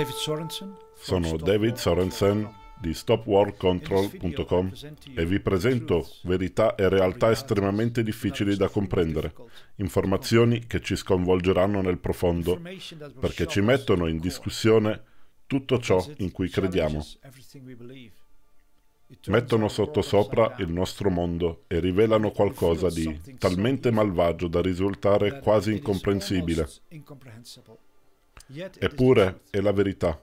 David Sorensen. Sono David Sorensen di stopwarcontrol.com e vi presento verità e realtà estremamente difficili da comprendere, informazioni che ci sconvolgeranno nel profondo perché ci mettono in discussione tutto ciò in cui crediamo. Mettono sottosopra il nostro mondo e rivelano qualcosa di talmente malvagio da risultare quasi incomprensibile. Eppure è la verità.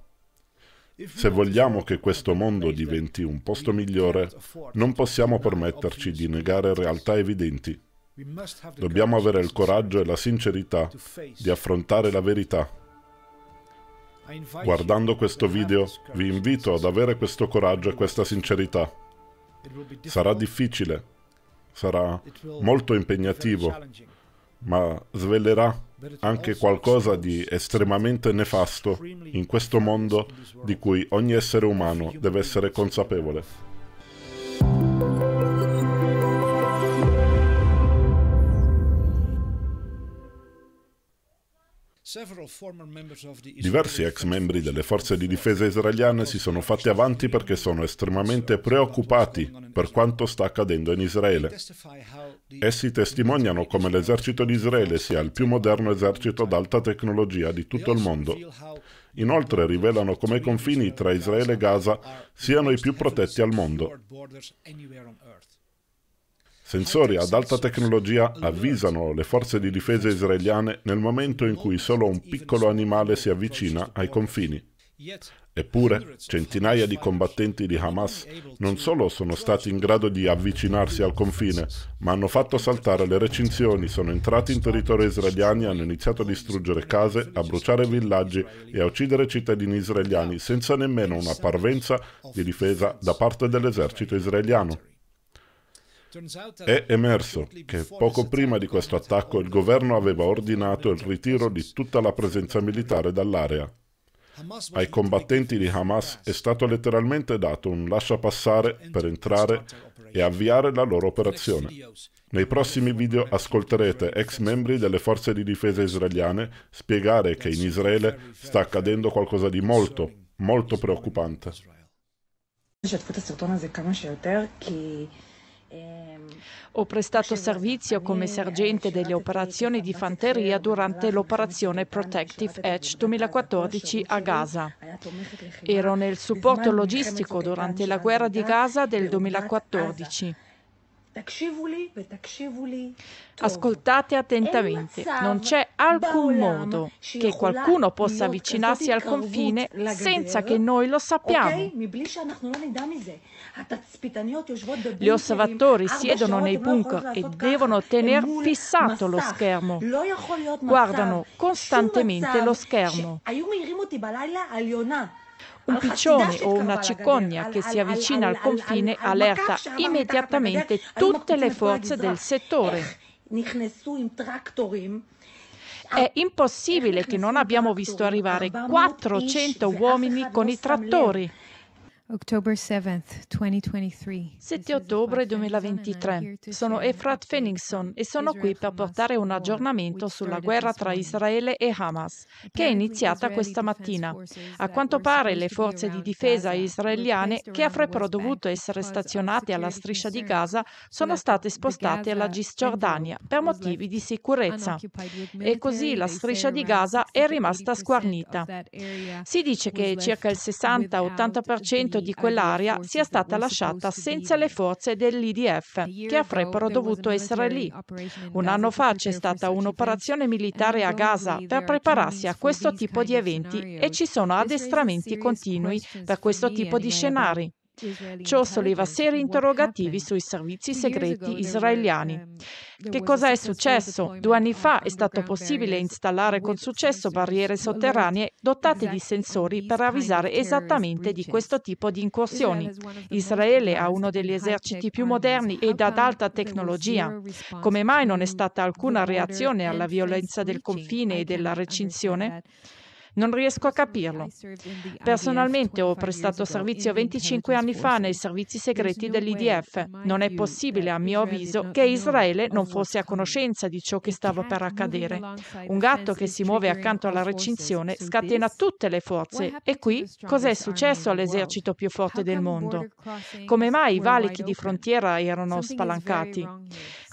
Se vogliamo che questo mondo diventi un posto migliore, non possiamo permetterci di negare realtà evidenti. Dobbiamo avere il coraggio e la sincerità di affrontare la verità. Guardando questo video, vi invito ad avere questo coraggio e questa sincerità. Sarà difficile, sarà molto impegnativo, ma svelerà anche qualcosa di estremamente nefasto in questo mondo di cui ogni essere umano deve essere consapevole. Diversi ex membri delle forze di difesa israeliane si sono fatti avanti perché sono estremamente preoccupati per quanto sta accadendo in Israele. Essi testimoniano come l'esercito di Israele sia il più moderno esercito d'alta tecnologia di tutto il mondo. Inoltre rivelano come i confini tra Israele e Gaza siano i più protetti al mondo. Sensori ad alta tecnologia avvisano le forze di difesa israeliane nel momento in cui solo un piccolo animale si avvicina ai confini. Eppure, centinaia di combattenti di Hamas non solo sono stati in grado di avvicinarsi al confine, ma hanno fatto saltare le recinzioni, sono entrati in territorio israeliano e hanno iniziato a distruggere case, a bruciare villaggi e a uccidere cittadini israeliani senza nemmeno una parvenza di difesa da parte dell'esercito israeliano. È emerso che poco prima di questo attacco il governo aveva ordinato il ritiro di tutta la presenza militare dall'area. Ai combattenti di Hamas è stato letteralmente dato un lasciapassare per entrare e avviare la loro operazione. Nei prossimi video ascolterete ex membri delle forze di difesa israeliane spiegare che in Israele sta accadendo qualcosa di molto, molto preoccupante. Che... Ho prestato servizio come sergente delle operazioni di fanteria durante l'operazione Protective Edge 2014 a Gaza. Ero nel supporto logistico durante la guerra di Gaza del 2014. Ascoltate attentamente, non c'è alcun modo che qualcuno possa avvicinarsi al confine senza che noi lo sappiamo. Gli osservatori siedono nei bunker e devono tenere fissato lo schermo. Guardano costantemente lo schermo. Un piccione o una cicogna che si avvicina al confine allerta immediatamente tutte le forze del settore. Eh, È ah, impossibile che non abbiamo visto arrivare 400 uomini eh, con i trattori. 7 ottobre 2023. Sono Efrat Fenningson e sono qui per portare un aggiornamento sulla guerra tra Israele e Hamas, che è iniziata questa mattina. A quanto pare le forze di difesa israeliane, che avrebbero dovuto essere stazionate alla striscia di Gaza, sono state spostate alla Cisgiordania per motivi di sicurezza. E così la striscia di Gaza è rimasta squarnita. Si dice che circa il 60-80% 1% di quell'area sia stata lasciata senza le forze dell'IDF, che avrebbero dovuto essere lì. Un anno fa c'è stata un'operazione militare a Gaza per prepararsi a questo tipo di eventi e ci sono addestramenti continui per questo tipo di scenari. Ciò solleva seri interrogativi sui servizi segreti israeliani. Um, che cosa è successo? Due anni fa è stato possibile installare con successo barriere sotterranee dotate di sensori per avvisare esattamente di questo tipo di incursioni. Israele ha uno degli eserciti più moderni ed ad alta tecnologia. Come mai non è stata alcuna reazione alla violenza del confine e della recinzione? Non riesco a capirlo. Personalmente ho prestato servizio 25 anni fa nei servizi segreti dell'IDF. Non è possibile, a mio avviso, che Israele non fosse a conoscenza di ciò che stava per accadere. Un gatto che si muove accanto alla recinzione scatena tutte le forze. E qui cos'è successo all'esercito più forte del mondo? Come mai i valichi di frontiera erano spalancati?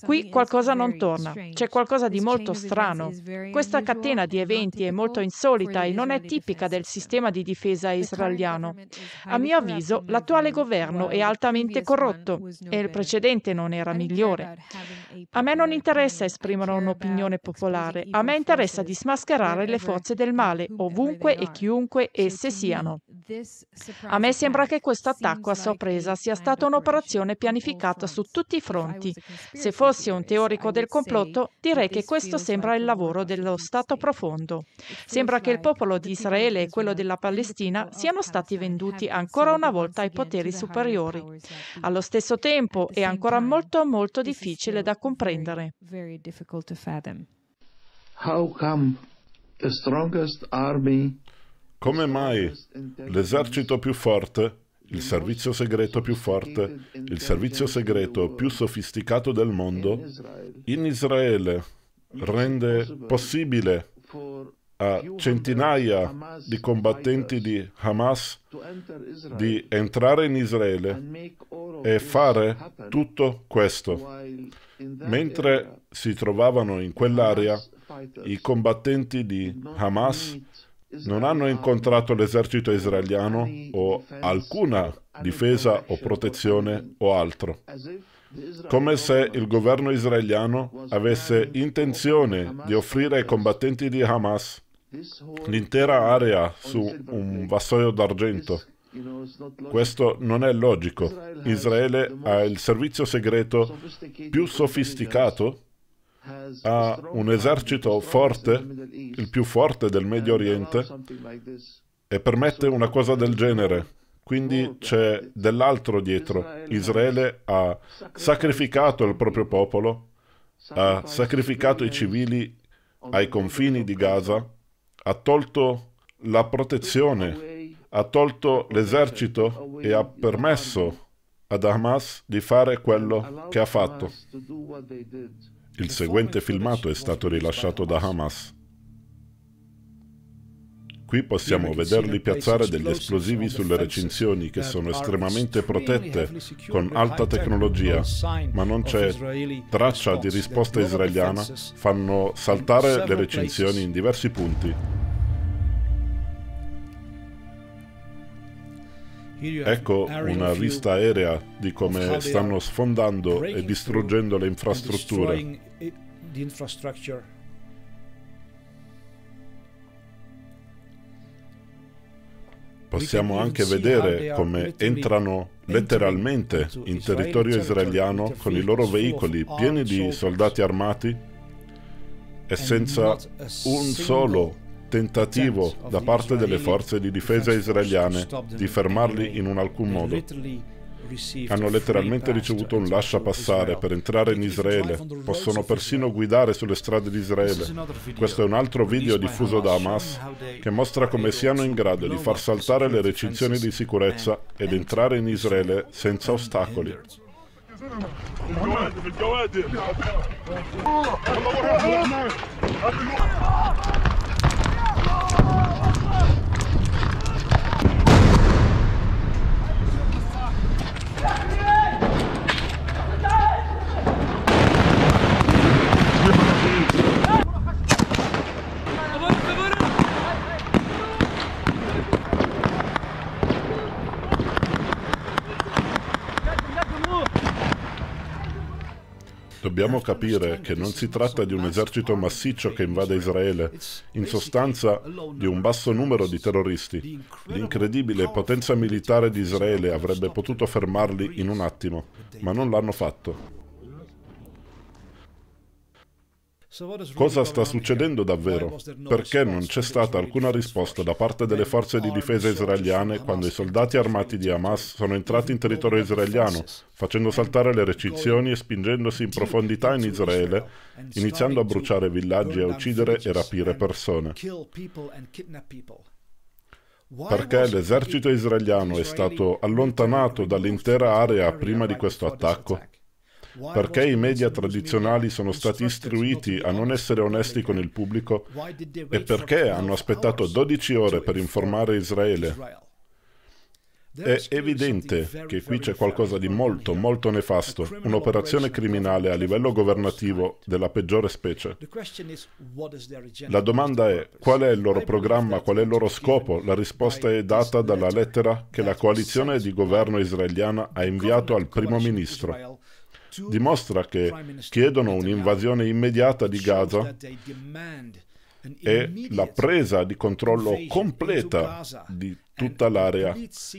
Qui qualcosa non torna. C'è qualcosa di molto strano. Questa catena di eventi è molto insolita e non è tipica del sistema di difesa israeliano. A mio avviso, l'attuale governo è altamente corrotto e il precedente non era migliore. A me non interessa esprimere un'opinione popolare, a me interessa di smascherare le forze del male, ovunque e chiunque esse siano. A me sembra che questo attacco a sorpresa sia stata un'operazione pianificata su tutti i fronti. Se fossi un teorico del complotto, direi che questo sembra il lavoro dello Stato profondo. Sembra che il popolo popolo di Israele e quello della Palestina siano stati venduti ancora una volta ai poteri superiori. Allo stesso tempo è ancora molto molto difficile da comprendere. come mai l'esercito più forte, il servizio segreto più forte, il servizio segreto più sofisticato del mondo in Israele rende possibile a centinaia di combattenti di Hamas di entrare in Israele e fare tutto questo. Mentre si trovavano in quell'area, i combattenti di Hamas non hanno incontrato l'esercito israeliano o alcuna difesa o protezione o altro, come se il governo israeliano avesse intenzione di offrire ai combattenti di Hamas l'intera area su un vassoio d'argento. Questo non è logico. Israele ha il servizio segreto più sofisticato, ha un esercito forte, il più forte del Medio Oriente, e permette una cosa del genere. Quindi c'è dell'altro dietro. Israele ha sacrificato il proprio popolo, ha sacrificato i civili ai confini di Gaza ha tolto la protezione, ha tolto l'esercito e ha permesso ad Hamas di fare quello che ha fatto. Il seguente filmato è stato rilasciato da Hamas. Qui possiamo vederli piazzare degli esplosivi sulle recinzioni che sono estremamente protette con alta tecnologia, ma non c'è traccia di risposta israeliana, fanno saltare le recinzioni in diversi punti. Ecco una vista aerea di come stanno sfondando e distruggendo le infrastrutture. Possiamo anche vedere come entrano letteralmente in territorio israeliano con i loro veicoli pieni di soldati armati e senza un solo tentativo da parte delle forze di difesa israeliane di fermarli in alcun modo. Hanno letteralmente ricevuto un lascia passare per entrare in Israele. Possono persino guidare sulle strade di Israele. Questo è un altro video diffuso da Hamas che mostra come siano in grado di far saltare le recinzioni di sicurezza ed entrare in Israele senza ostacoli. Yeah. Dobbiamo capire che non si tratta di un esercito massiccio che invade Israele, in sostanza di un basso numero di terroristi. L'incredibile potenza militare di Israele avrebbe potuto fermarli in un attimo, ma non l'hanno fatto. Cosa sta succedendo davvero? Perché non c'è stata alcuna risposta da parte delle forze di difesa israeliane quando i soldati armati di Hamas sono entrati in territorio israeliano, facendo saltare le recinzioni e spingendosi in profondità in Israele, iniziando a bruciare villaggi e a uccidere e rapire persone? Perché l'esercito israeliano è stato allontanato dall'intera area prima di questo attacco? Perché i media tradizionali sono stati istruiti a non essere onesti con il pubblico e perché hanno aspettato 12 ore per informare Israele? È evidente che qui c'è qualcosa di molto, molto nefasto, un'operazione criminale a livello governativo della peggiore specie. La domanda è qual è il loro programma, qual è il loro scopo? La risposta è data dalla lettera che la coalizione di governo israeliana ha inviato al primo ministro dimostra che chiedono un'invasione immediata di Gaza e la presa di controllo completa di tutta l'area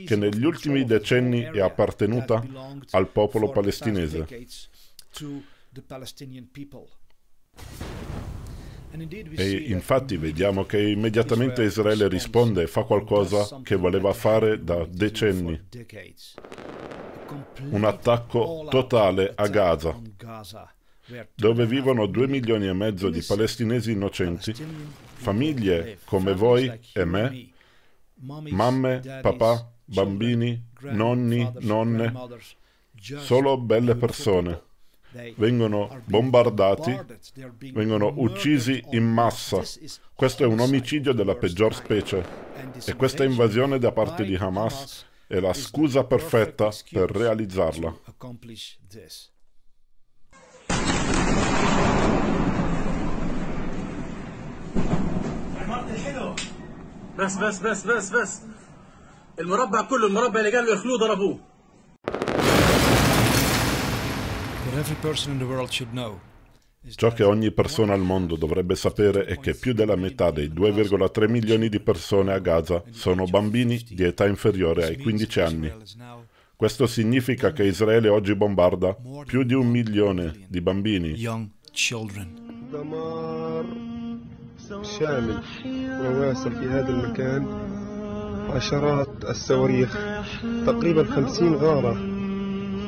che negli ultimi decenni è appartenuta al popolo palestinese. E infatti vediamo che immediatamente Israele risponde e fa qualcosa che voleva fare da decenni un attacco totale a Gaza, dove vivono due milioni e mezzo di palestinesi innocenti, famiglie come voi e me, mamme, papà, bambini, nonni, nonne, solo belle persone. Vengono bombardati, vengono uccisi in massa. Questo è un omicidio della peggior specie e questa invasione da parte di Hamas è la scusa perfetta per realizzarla. بس بس بس بس بس المربع كله المربع اللي قال له يخلوه ضربوه But every person in the world should know Ciò che ogni persona al mondo dovrebbe sapere è che più della metà dei 2,3 milioni di persone a Gaza sono bambini di età inferiore ai 15 anni. Questo significa che Israele oggi bombarda più di un milione di bambini.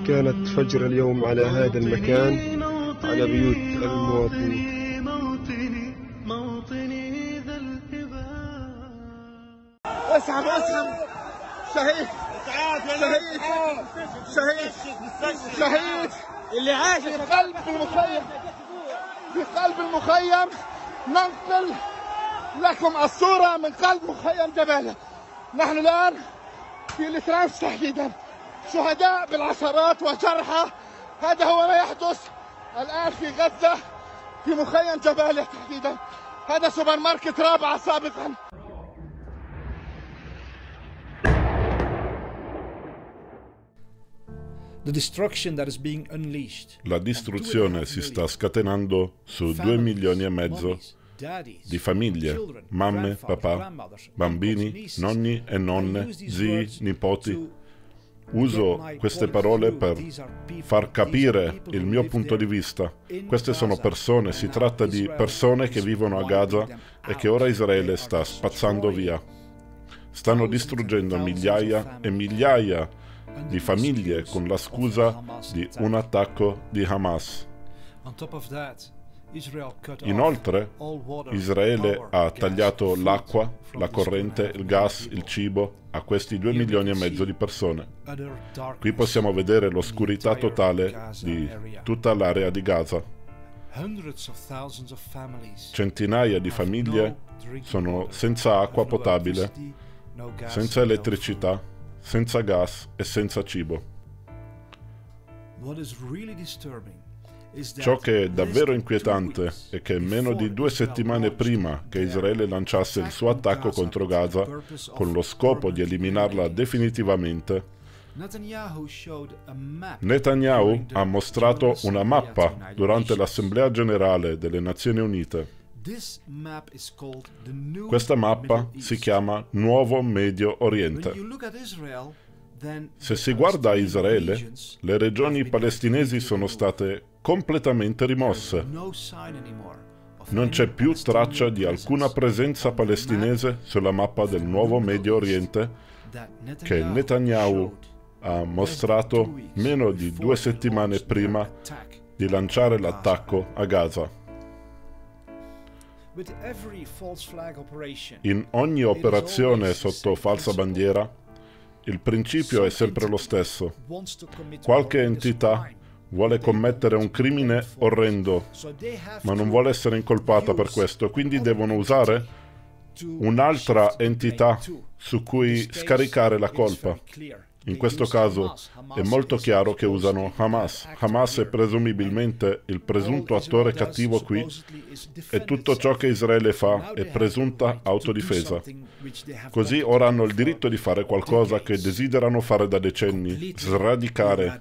كانت فجر اليوم على هذا المكان على بيوت المواطنين موطني موطني ذا الإباء اسحب اسحب شهيد شهيد شهيد شهيد اللي عاش في قلب المخيم في قلب المخيم ننقل لكم الصورة من قلب مخيم جبالة نحن الآن في الإسرائيل تحديدا شهداء بالعشرات وجرحى هذا هو ما يحدث الآن في غزة في مخيم جباليا تحديدا هذا سوبر ماركت رابعة سابقا La distruzione si sta scatenando su due milioni e mezzo di famiglie, mamme, papà, bambini, nonni e nonne, zii, nipoti, Uso queste parole per far capire il mio punto di vista. Queste sono persone, si tratta di persone che vivono a Gaza e che ora Israele sta spazzando via. Stanno distruggendo migliaia e migliaia di famiglie con la scusa di un attacco di Hamas. On top of that, Inoltre, Israele ha tagliato l'acqua, la corrente, il gas, il cibo a questi due milioni e mezzo di persone. Qui possiamo vedere l'oscurità totale di tutta l'area di Gaza. Centinaia di famiglie sono senza acqua potabile, senza elettricità, senza gas e senza cibo. What is really disturbing Ciò che è davvero inquietante è che meno di due settimane prima che Israele lanciasse il suo attacco contro Gaza con lo scopo di eliminarla definitivamente, Netanyahu ha mostrato una mappa durante l'Assemblea generale delle Nazioni Unite. Questa mappa si chiama Nuovo Medio Oriente. Se si guarda Israele, le regioni palestinesi sono state completamente rimosse. Non c'è più traccia di alcuna presenza palestinese sulla mappa del nuovo Medio Oriente che Netanyahu ha mostrato meno di due settimane prima di lanciare l'attacco a Gaza. In ogni operazione sotto falsa bandiera, il principio è sempre lo stesso. Qualche entità Vuole commettere un crimine orrendo, ma non vuole essere incolpata per questo, quindi devono usare un'altra entità su cui scaricare la colpa. In questo caso è molto chiaro che usano Hamas. Hamas è presumibilmente il presunto attore cattivo qui e tutto ciò che Israele fa è presunta autodifesa. Così ora hanno il diritto di fare qualcosa che desiderano fare da decenni, sradicare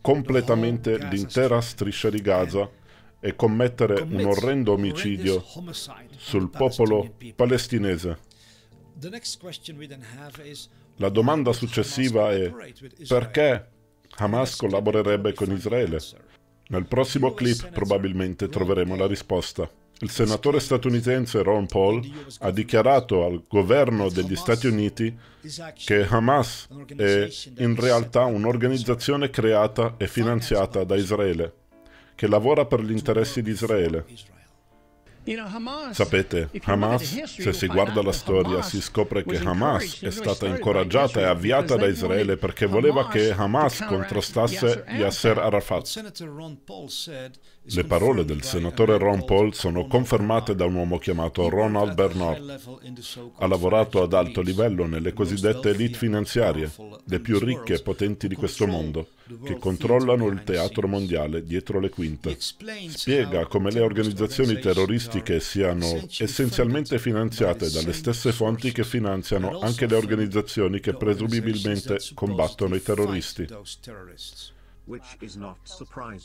completamente l'intera striscia di Gaza e commettere un orrendo omicidio sul popolo palestinese. La domanda successiva è perché Hamas collaborerebbe con Israele? Nel prossimo clip probabilmente troveremo la risposta. Il senatore statunitense Ron Paul ha dichiarato al governo degli Stati Uniti che Hamas è in realtà un'organizzazione creata e finanziata da Israele, che lavora per gli interessi di Israele. Sapete, Hamas, se si guarda la storia, si scopre che Hamas è stata incoraggiata e avviata da Israele perché voleva che Hamas contrastasse Yasser Arafat. Le parole del senatore Ron Paul sono confermate da un uomo chiamato Ronald Bernard. Ha lavorato ad alto livello nelle cosiddette elite finanziarie, le più ricche e potenti di questo mondo, che controllano il teatro mondiale dietro le quinte. Spiega come le organizzazioni terroristiche siano essenzialmente finanziate dalle stesse fonti che finanziano anche le organizzazioni che presumibilmente combattono i terroristi.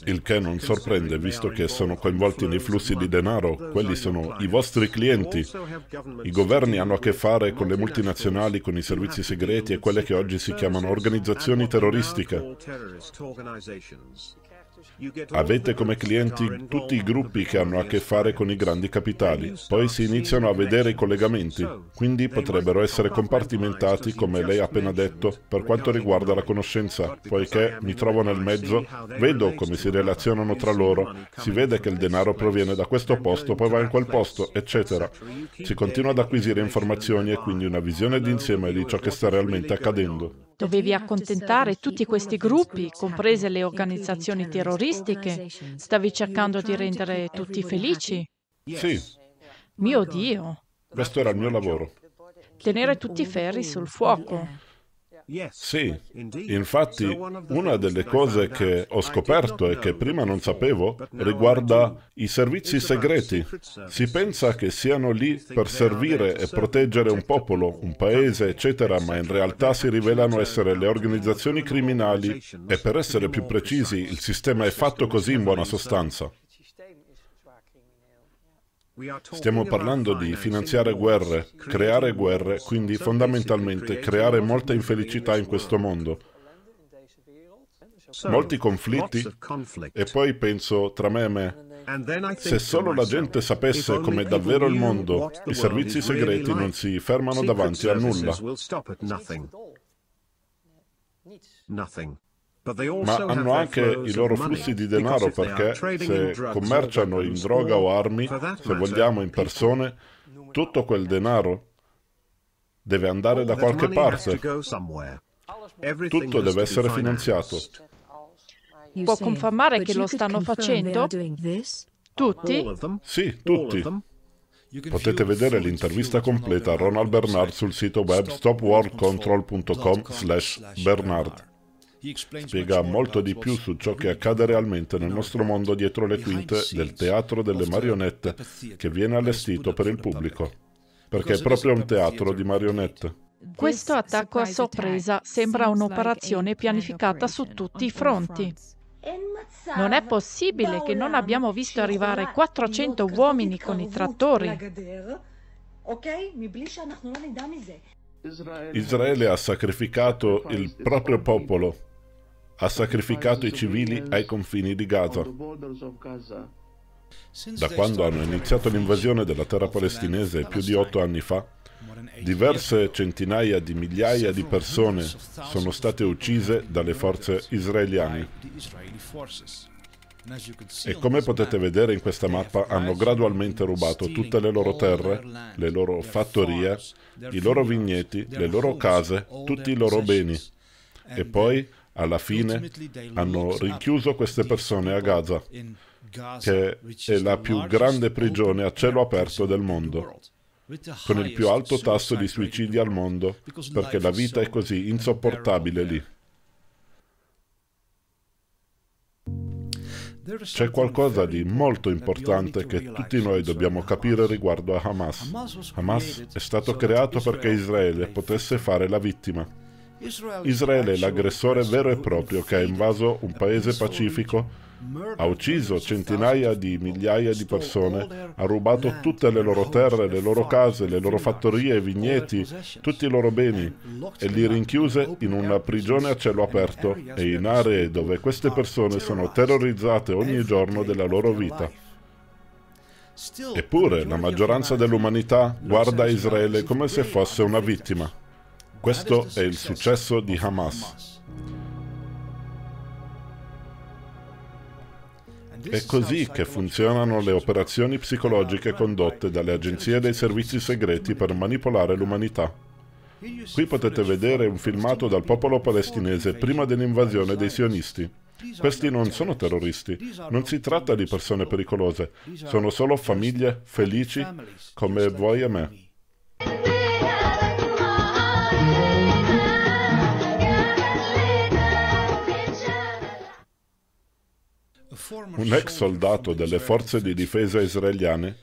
Il che non sorprende visto che sono coinvolti nei flussi di denaro, quelli sono i vostri clienti. I governi hanno a che fare con le multinazionali, con i servizi segreti e quelle che oggi si chiamano organizzazioni terroristiche. Avete come clienti tutti i gruppi che hanno a che fare con i grandi capitali, poi si iniziano a vedere i collegamenti, quindi potrebbero essere compartimentati, come lei ha appena detto, per quanto riguarda la conoscenza, poiché mi trovo nel mezzo, vedo come si relazionano tra loro, si vede che il denaro proviene da questo posto, poi va in quel posto, eccetera. Si continua ad acquisire informazioni e quindi una visione d'insieme di ciò che sta realmente accadendo. Dovevi accontentare tutti questi gruppi, comprese le organizzazioni terroristiche. Stavi cercando di rendere tutti felici. Sì. Mio Dio. Questo era il mio lavoro. Tenere tutti i ferri sul fuoco. Sì, infatti una delle cose che ho scoperto e che prima non sapevo riguarda i servizi segreti. Si pensa che siano lì per servire e proteggere un popolo, un paese, eccetera, ma in realtà si rivelano essere le organizzazioni criminali e per essere più precisi il sistema è fatto così in buona sostanza. Stiamo parlando di finanziare guerre, creare guerre, quindi fondamentalmente creare molta infelicità in questo mondo. Molti conflitti e poi penso tra me e me, se solo la gente sapesse com'è davvero il mondo, i servizi segreti non si fermano davanti a nulla. Nothing ma hanno anche i loro flussi di denaro perché se commerciano in droga o armi, se vogliamo in persone, tutto quel denaro deve andare da qualche parte. Tutto deve essere finanziato. Può confermare che lo stanno facendo? Tutti? Sì, tutti. Potete vedere l'intervista completa a Ronald Bernard sul sito web stopworldcontrol.com slash Bernard spiega molto di più su ciò che accade realmente nel nostro mondo dietro le quinte del teatro delle marionette che viene allestito per il pubblico, perché è proprio un teatro di marionette. Questo attacco a sorpresa sembra un'operazione pianificata su tutti i fronti. Non è possibile che non abbiamo visto arrivare 400 uomini con i trattori. Israele ha sacrificato il proprio popolo ha sacrificato i civili ai confini di Gaza. Da quando hanno iniziato l'invasione della terra palestinese più di otto anni fa, diverse centinaia di migliaia di persone sono state uccise dalle forze israeliane. E come potete vedere in questa mappa, hanno gradualmente rubato tutte le loro terre, le loro fattorie, i loro vigneti, le loro case, tutti i loro beni. E poi alla fine hanno rinchiuso queste persone a Gaza, che è la più grande prigione a cielo aperto del mondo, con il più alto tasso di suicidi al mondo, perché la vita è così insopportabile lì. C'è qualcosa di molto importante che tutti noi dobbiamo capire riguardo a Hamas. Hamas è stato creato perché Israele potesse fare la vittima Israele è l'aggressore vero e proprio che ha invaso un paese pacifico, ha ucciso centinaia di migliaia di persone, ha rubato tutte le loro terre, le loro case, le loro fattorie, i vigneti, tutti i loro beni e li rinchiuse in una prigione a cielo aperto e in aree dove queste persone sono terrorizzate ogni giorno della loro vita. Eppure la maggioranza dell'umanità guarda Israele come se fosse una vittima. Questo è il successo di Hamas. È così che funzionano le operazioni psicologiche condotte dalle agenzie dei servizi segreti per manipolare l'umanità. Qui potete vedere un filmato dal popolo palestinese prima dell'invasione dei sionisti. Questi non sono terroristi, non si tratta di persone pericolose, sono solo famiglie felici come voi e me. un ex soldato delle forze di difesa israeliane,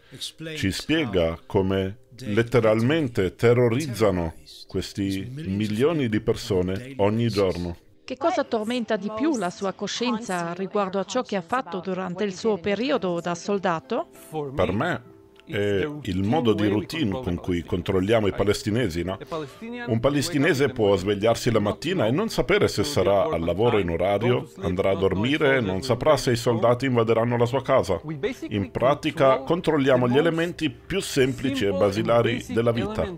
ci spiega come letteralmente terrorizzano questi milioni di persone ogni giorno. Che cosa tormenta di più la sua coscienza riguardo a ciò che ha fatto durante il suo periodo da soldato? Per me è il modo di routine con cui controlliamo i palestinesi, no? Un palestinese può svegliarsi la mattina e non sapere se sarà al lavoro in orario, andrà a dormire, non saprà se i soldati invaderanno la sua casa. In pratica controlliamo gli elementi più semplici e basilari della vita.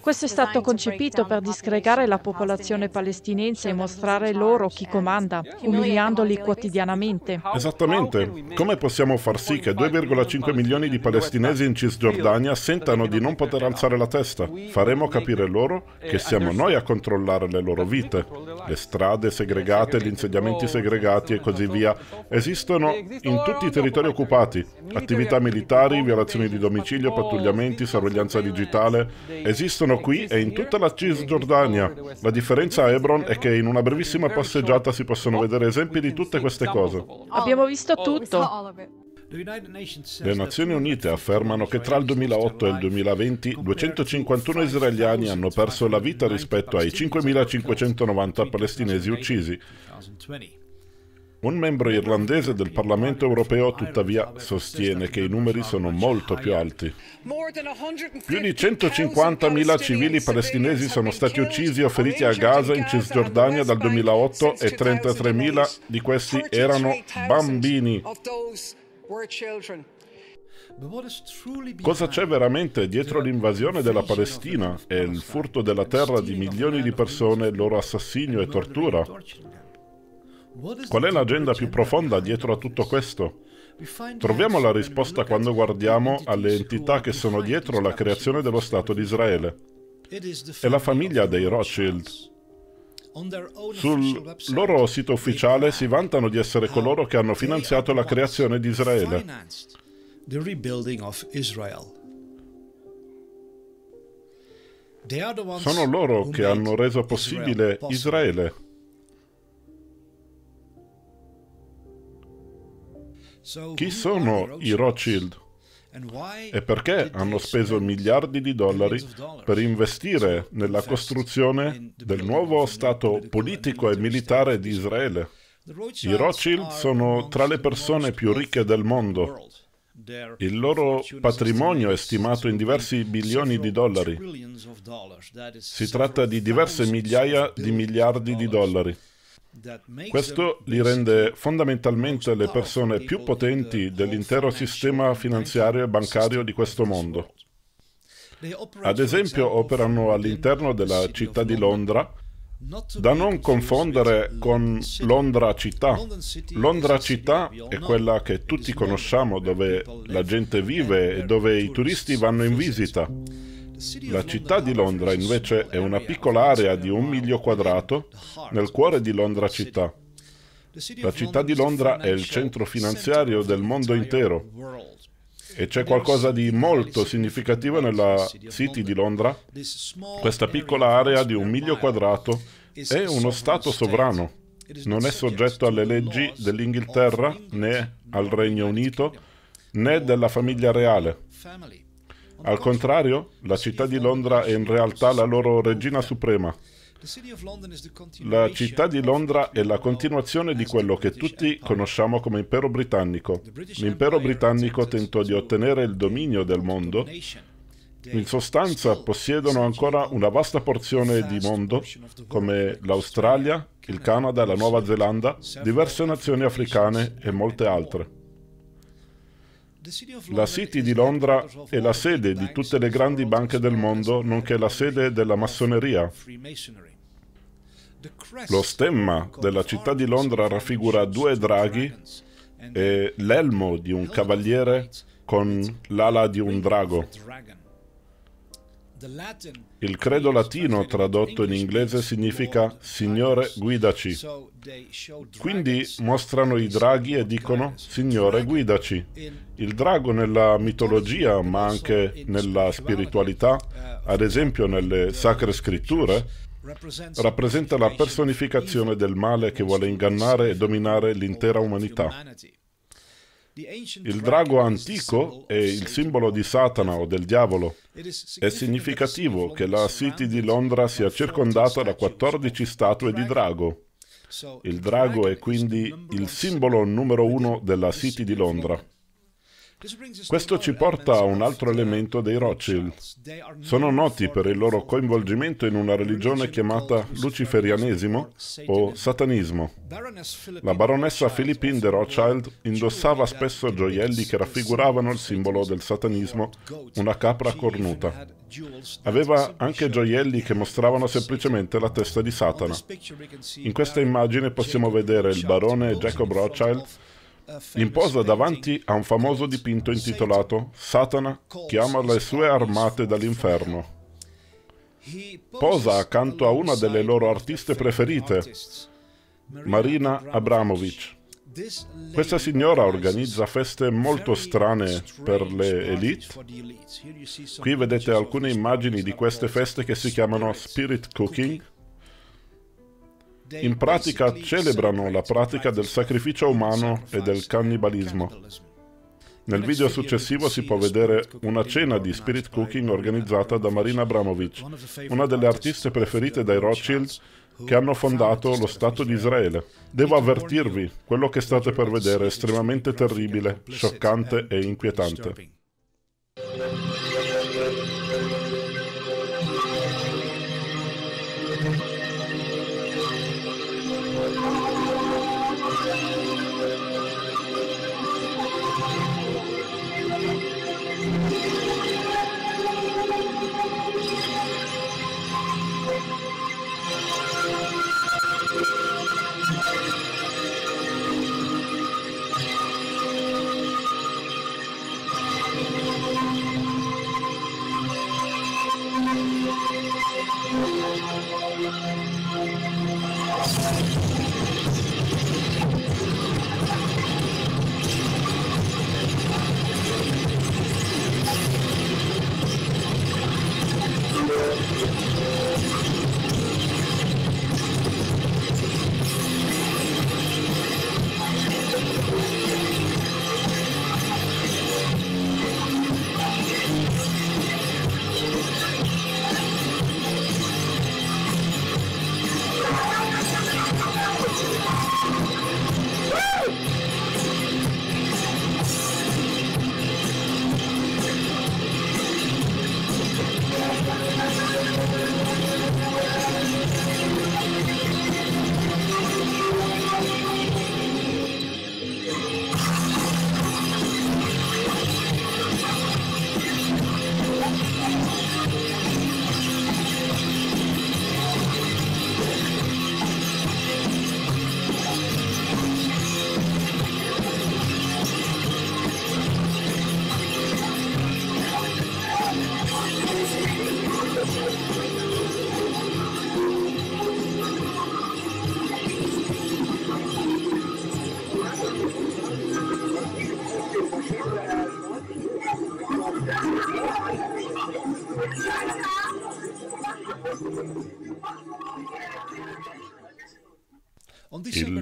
Questo è stato concepito per disgregare la popolazione palestinese e mostrare loro chi comanda, umiliandoli quotidianamente. Esattamente. Come possiamo far sì che 2,5 milioni di palestinesi palestinesi in Cisgiordania sentano di non poter alzare la testa. Faremo capire loro eh, che siamo noi a controllare le loro vite, le strade segregate, gli insediamenti oh, segregati e così via. Esistono in tutti i territori occupati, attività militari, violazioni di domicilio, pattugliamenti, sorveglianza digitale. Esistono qui e in tutta la Cisgiordania. La differenza a Hebron è che in una brevissima passeggiata si possono vedere esempi di tutte queste cose. Abbiamo visto tutto. Le Nazioni Unite affermano che tra il 2008 e il 2020 251 israeliani hanno perso la vita rispetto ai 5.590 palestinesi uccisi. Un membro irlandese del Parlamento europeo tuttavia sostiene che i numeri sono molto più alti. Più di 150.000 civili palestinesi sono stati uccisi o feriti a Gaza in Cisgiordania dal 2008 e 33.000 di questi erano bambini. Cosa c'è veramente dietro l'invasione della Palestina e il furto della terra di milioni di persone, il loro assassinio e tortura? Qual è l'agenda più profonda dietro a tutto questo? Troviamo la risposta quando guardiamo alle entità che sono dietro la creazione dello Stato di Israele. È la famiglia dei Rothschild, sul loro sito ufficiale si vantano di essere coloro che hanno finanziato la creazione di Israele. Sono loro che hanno reso possibile Israele. Chi sono i Rothschild? e perché hanno speso miliardi di dollari per investire nella costruzione del nuovo Stato politico e militare di Israele. I Rothschild sono tra le persone più ricche del mondo. Il loro patrimonio è stimato in diversi bilioni di dollari. Si tratta di diverse migliaia di miliardi di dollari. Questo li rende fondamentalmente le persone più potenti dell'intero sistema finanziario e bancario di questo mondo. Ad esempio operano all'interno della città di Londra, da non confondere con Londra città. Londra città è quella che tutti conosciamo, dove la gente vive e dove i turisti vanno in visita. La città di Londra invece è una piccola area di un miglio quadrato nel cuore di Londra città. La città di Londra è il centro finanziario del mondo intero e c'è qualcosa di molto significativo nella City di Londra. Questa piccola area di un miglio quadrato è uno Stato sovrano, non è soggetto alle leggi dell'Inghilterra né al Regno Unito né della famiglia reale. Al contrario, la città di Londra è in realtà la loro regina suprema. La città di Londra è la continuazione di quello che tutti conosciamo come impero britannico. L'impero britannico tentò di ottenere il dominio del mondo. In sostanza possiedono ancora una vasta porzione di mondo come l'Australia, il Canada, la Nuova Zelanda, diverse nazioni africane e molte altre. La City di Londra è la sede di tutte le grandi banche del mondo, nonché la sede della massoneria. Lo stemma della città di Londra raffigura due draghi e l'elmo di un cavaliere con l'ala di un drago. Il credo latino tradotto in inglese significa Signore guidaci. Quindi mostrano i draghi e dicono Signore guidaci. Il drago nella mitologia, ma anche nella spiritualità, uh, ad esempio nelle sacre scritture, rappresenta la personificazione del male che vuole ingannare e dominare l'intera umanità. Il drago antico è il simbolo di Satana o del diavolo. È significativo che la City di Londra sia circondata da 14 statue di drago. Il drago è quindi il simbolo numero uno della City di Londra. Questo ci porta a un altro elemento dei Rothschild. Sono noti per il loro coinvolgimento in una religione chiamata luciferianesimo o satanismo. La baronessa Philippine de Rothschild indossava spesso gioielli che raffiguravano il simbolo del satanismo, una capra cornuta. Aveva anche gioielli che mostravano semplicemente la testa di Satana. In questa immagine possiamo vedere il barone Jacob Rothschild imposa davanti a un famoso dipinto intitolato Satana chiama le sue armate dall'inferno. Posa accanto a una delle loro artiste preferite, Marina Abramovic. Questa signora organizza feste molto strane per le elite. Qui vedete alcune immagini di queste feste che si chiamano Spirit Cooking in pratica celebrano la pratica del sacrificio umano e del cannibalismo. Nel video successivo si può vedere una cena di spirit cooking organizzata da Marina Abramovic, una delle artiste preferite dai Rothschild che hanno fondato lo Stato di Israele. Devo avvertirvi, quello che state per vedere è estremamente terribile, scioccante e inquietante.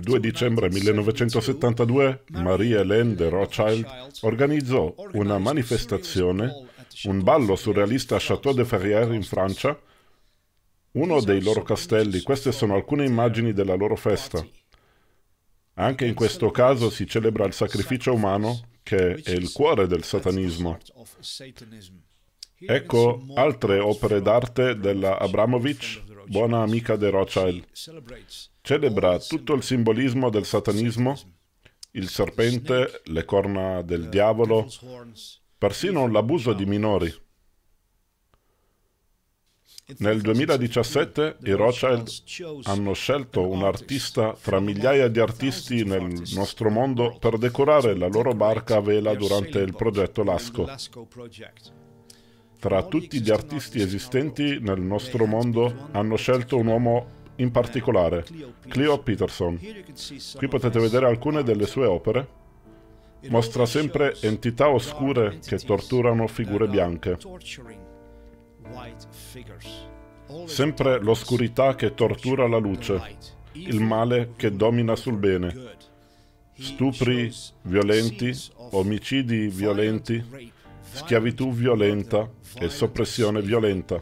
2 dicembre 1972 marie Hélène de Rothschild organizzò una manifestazione, un ballo surrealista a Château de Ferrières in Francia, uno dei loro castelli. Queste sono alcune immagini della loro festa. Anche in questo caso si celebra il sacrificio umano che è il cuore del satanismo. Ecco altre opere d'arte della Abramovic, buona amica de Rothschild celebra tutto il simbolismo del satanismo, il serpente, le corna del diavolo, persino l'abuso di minori. Nel 2017 i Rothschild hanno scelto un artista tra migliaia di artisti nel nostro mondo per decorare la loro barca a vela durante il progetto Lasco. Tra tutti gli artisti esistenti nel nostro mondo hanno scelto un uomo in particolare Cleo Peterson. Qui potete vedere alcune delle sue opere. Mostra sempre entità oscure che torturano figure bianche. Sempre l'oscurità che tortura la luce, il male che domina sul bene. Stupri violenti, omicidi violenti, schiavitù violenta e soppressione violenta.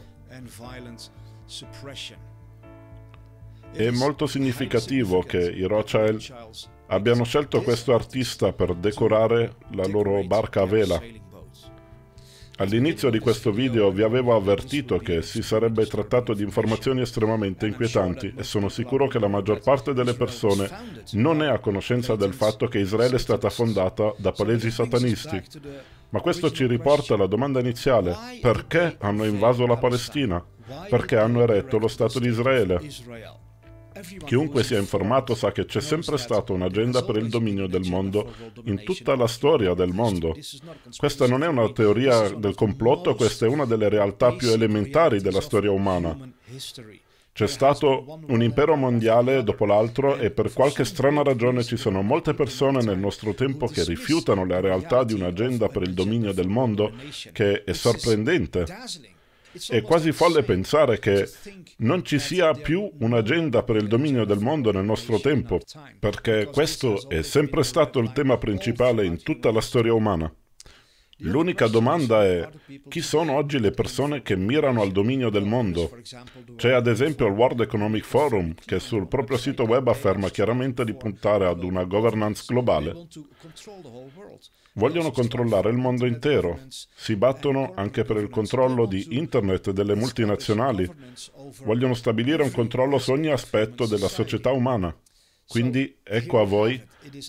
È molto significativo che i Rothschild abbiano scelto questo artista per decorare la loro barca a vela. All'inizio di questo video vi avevo avvertito che si sarebbe trattato di informazioni estremamente inquietanti e sono sicuro che la maggior parte delle persone non è a conoscenza del fatto che Israele è stata fondata da palesi satanisti. Ma questo ci riporta alla domanda iniziale, perché hanno invaso la Palestina? Perché hanno eretto lo Stato di Israele? Chiunque sia informato sa che c'è sempre stata un'agenda per il dominio del mondo in tutta la storia del mondo. Questa non è una teoria del complotto, questa è una delle realtà più elementari della storia umana. C'è stato un impero mondiale dopo l'altro e per qualche strana ragione ci sono molte persone nel nostro tempo che rifiutano la realtà di un'agenda per il dominio del mondo che è sorprendente. È quasi folle pensare che non ci sia più un'agenda per il dominio del mondo nel nostro tempo, perché questo è sempre stato il tema principale in tutta la storia umana. L'unica domanda è chi sono oggi le persone che mirano al dominio del mondo? C'è ad esempio il World Economic Forum che sul proprio sito web afferma chiaramente di puntare ad una governance globale. Vogliono controllare il mondo intero, si battono anche per il controllo di Internet e delle multinazionali, vogliono stabilire un controllo su ogni aspetto della società umana. Quindi ecco a voi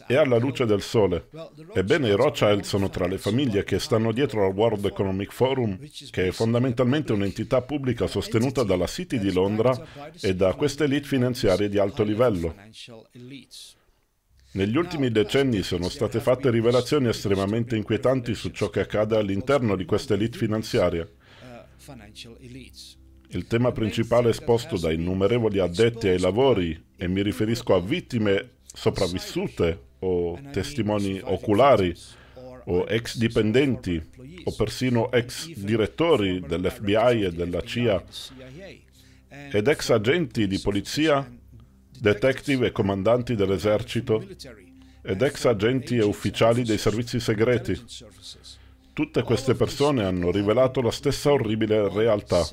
è alla luce del sole. Ebbene, i Rothschild sono tra le famiglie che stanno dietro al World Economic Forum, che è fondamentalmente un'entità pubblica sostenuta dalla City di Londra e da queste elite finanziarie di alto livello. Negli ultimi decenni sono state fatte rivelazioni estremamente inquietanti su ciò che accade all'interno di queste elite uh, finanziarie. Il tema principale esposto da innumerevoli addetti ai lavori e mi riferisco a vittime sopravvissute o testimoni oculari o ex dipendenti o persino ex direttori dell'FBI e della CIA ed ex agenti di polizia, detective e comandanti dell'esercito ed ex agenti e ufficiali dei servizi segreti. Tutte queste persone hanno rivelato la stessa orribile realtà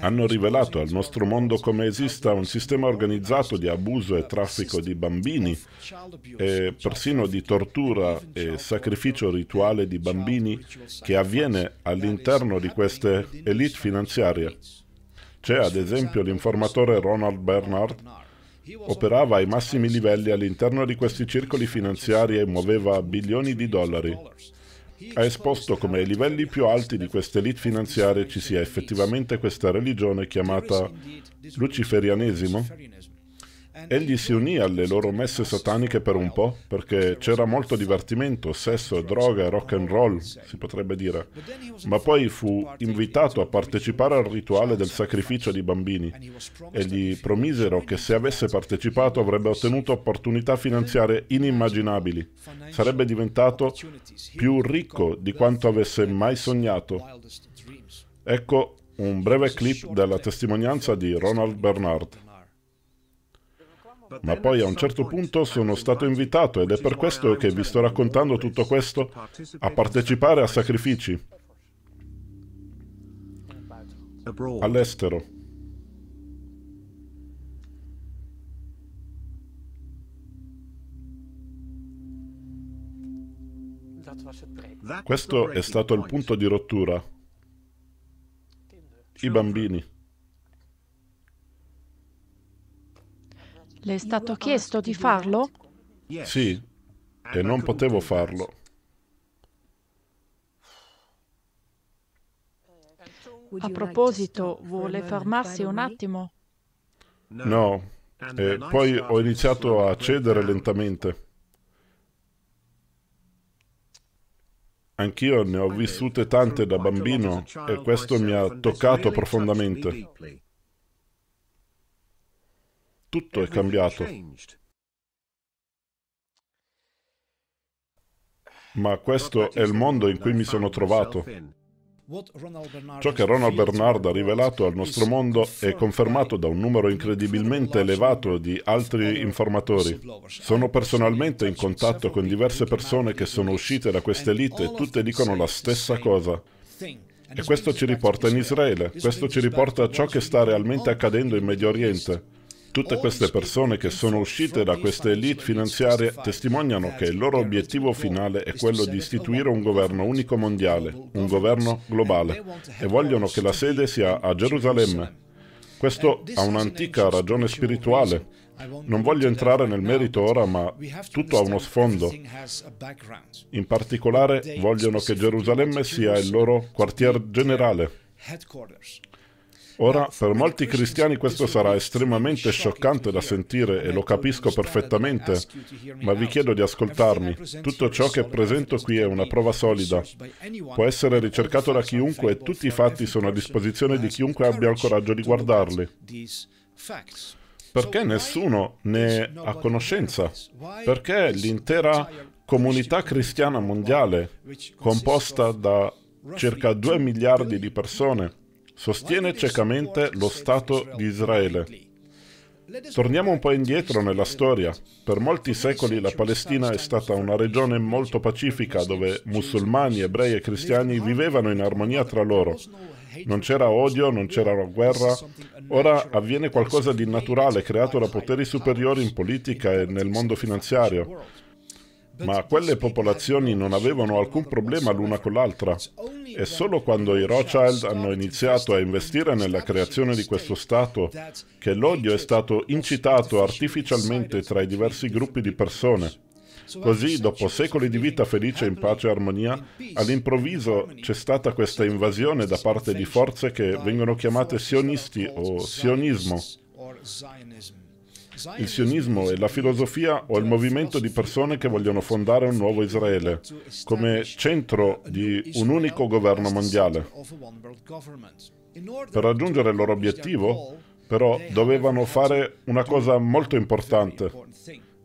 hanno rivelato al nostro mondo come esista un sistema organizzato di abuso e traffico di bambini e persino di tortura e sacrificio rituale di bambini che avviene all'interno di queste elite finanziarie. C'è ad esempio l'informatore Ronald Bernard operava ai massimi livelli all'interno di questi circoli finanziari e muoveva bilioni di dollari ha esposto come ai livelli più alti di queste elite finanziarie ci sia effettivamente questa religione chiamata luciferianesimo Egli si unì alle loro messe sataniche per un po', perché c'era molto divertimento, sesso, droga, rock and roll, si potrebbe dire. Ma poi fu invitato a partecipare al rituale del sacrificio di bambini e gli promisero che se avesse partecipato avrebbe ottenuto opportunità finanziarie inimmaginabili. Sarebbe diventato più ricco di quanto avesse mai sognato. Ecco un breve clip della testimonianza di Ronald Bernard. Ma poi a un certo punto sono stato invitato ed è per questo che vi sto raccontando tutto questo, a partecipare a sacrifici all'estero. Questo è stato il punto di rottura. I bambini. Le è stato chiesto di farlo? Sì, e non potevo farlo. A proposito, vuole fermarsi un attimo? No, e poi ho iniziato a cedere lentamente. Anch'io ne ho vissute tante da bambino e questo mi ha toccato profondamente tutto è cambiato. Ma questo è il mondo in cui mi sono trovato. Ciò che Ronald Bernard ha rivelato al nostro mondo è confermato da un numero incredibilmente elevato di altri informatori. Sono personalmente in contatto con diverse persone che sono uscite da questa elite e tutte dicono la stessa cosa. E questo ci riporta in Israele, questo ci riporta a ciò che sta realmente accadendo in Medio Oriente. Tutte queste persone che sono uscite da queste elite finanziarie testimoniano che il loro obiettivo finale è quello di istituire un governo unico mondiale, un governo globale, e vogliono che la sede sia a Gerusalemme. Questo ha un'antica ragione spirituale. Non voglio entrare nel merito ora, ma tutto ha uno sfondo. In particolare vogliono che Gerusalemme sia il loro quartier generale. Ora, per molti cristiani questo sarà estremamente scioccante da sentire e lo capisco perfettamente, ma vi chiedo di ascoltarmi. Tutto ciò che presento qui è una prova solida. Può essere ricercato da chiunque e tutti i fatti sono a disposizione di chiunque abbia il coraggio di guardarli. Perché nessuno ne ha conoscenza? Perché l'intera comunità cristiana mondiale, composta da circa 2 miliardi di persone, sostiene ciecamente lo Stato di Israele. Torniamo un po' indietro nella storia. Per molti secoli la Palestina è stata una regione molto pacifica dove musulmani, ebrei e cristiani vivevano in armonia tra loro. Non c'era odio, non c'era guerra. Ora avviene qualcosa di naturale creato da poteri superiori in politica e nel mondo finanziario ma quelle popolazioni non avevano alcun problema l'una con l'altra. È solo quando i Rothschild hanno iniziato a investire nella creazione di questo Stato che l'odio è stato incitato artificialmente tra i diversi gruppi di persone. Così, dopo secoli di vita felice in pace e armonia, all'improvviso c'è stata questa invasione da parte di forze che vengono chiamate sionisti o sionismo. Il sionismo è la filosofia o il movimento di persone che vogliono fondare un nuovo Israele come centro di un unico governo mondiale. Per raggiungere il loro obiettivo, però, dovevano fare una cosa molto importante.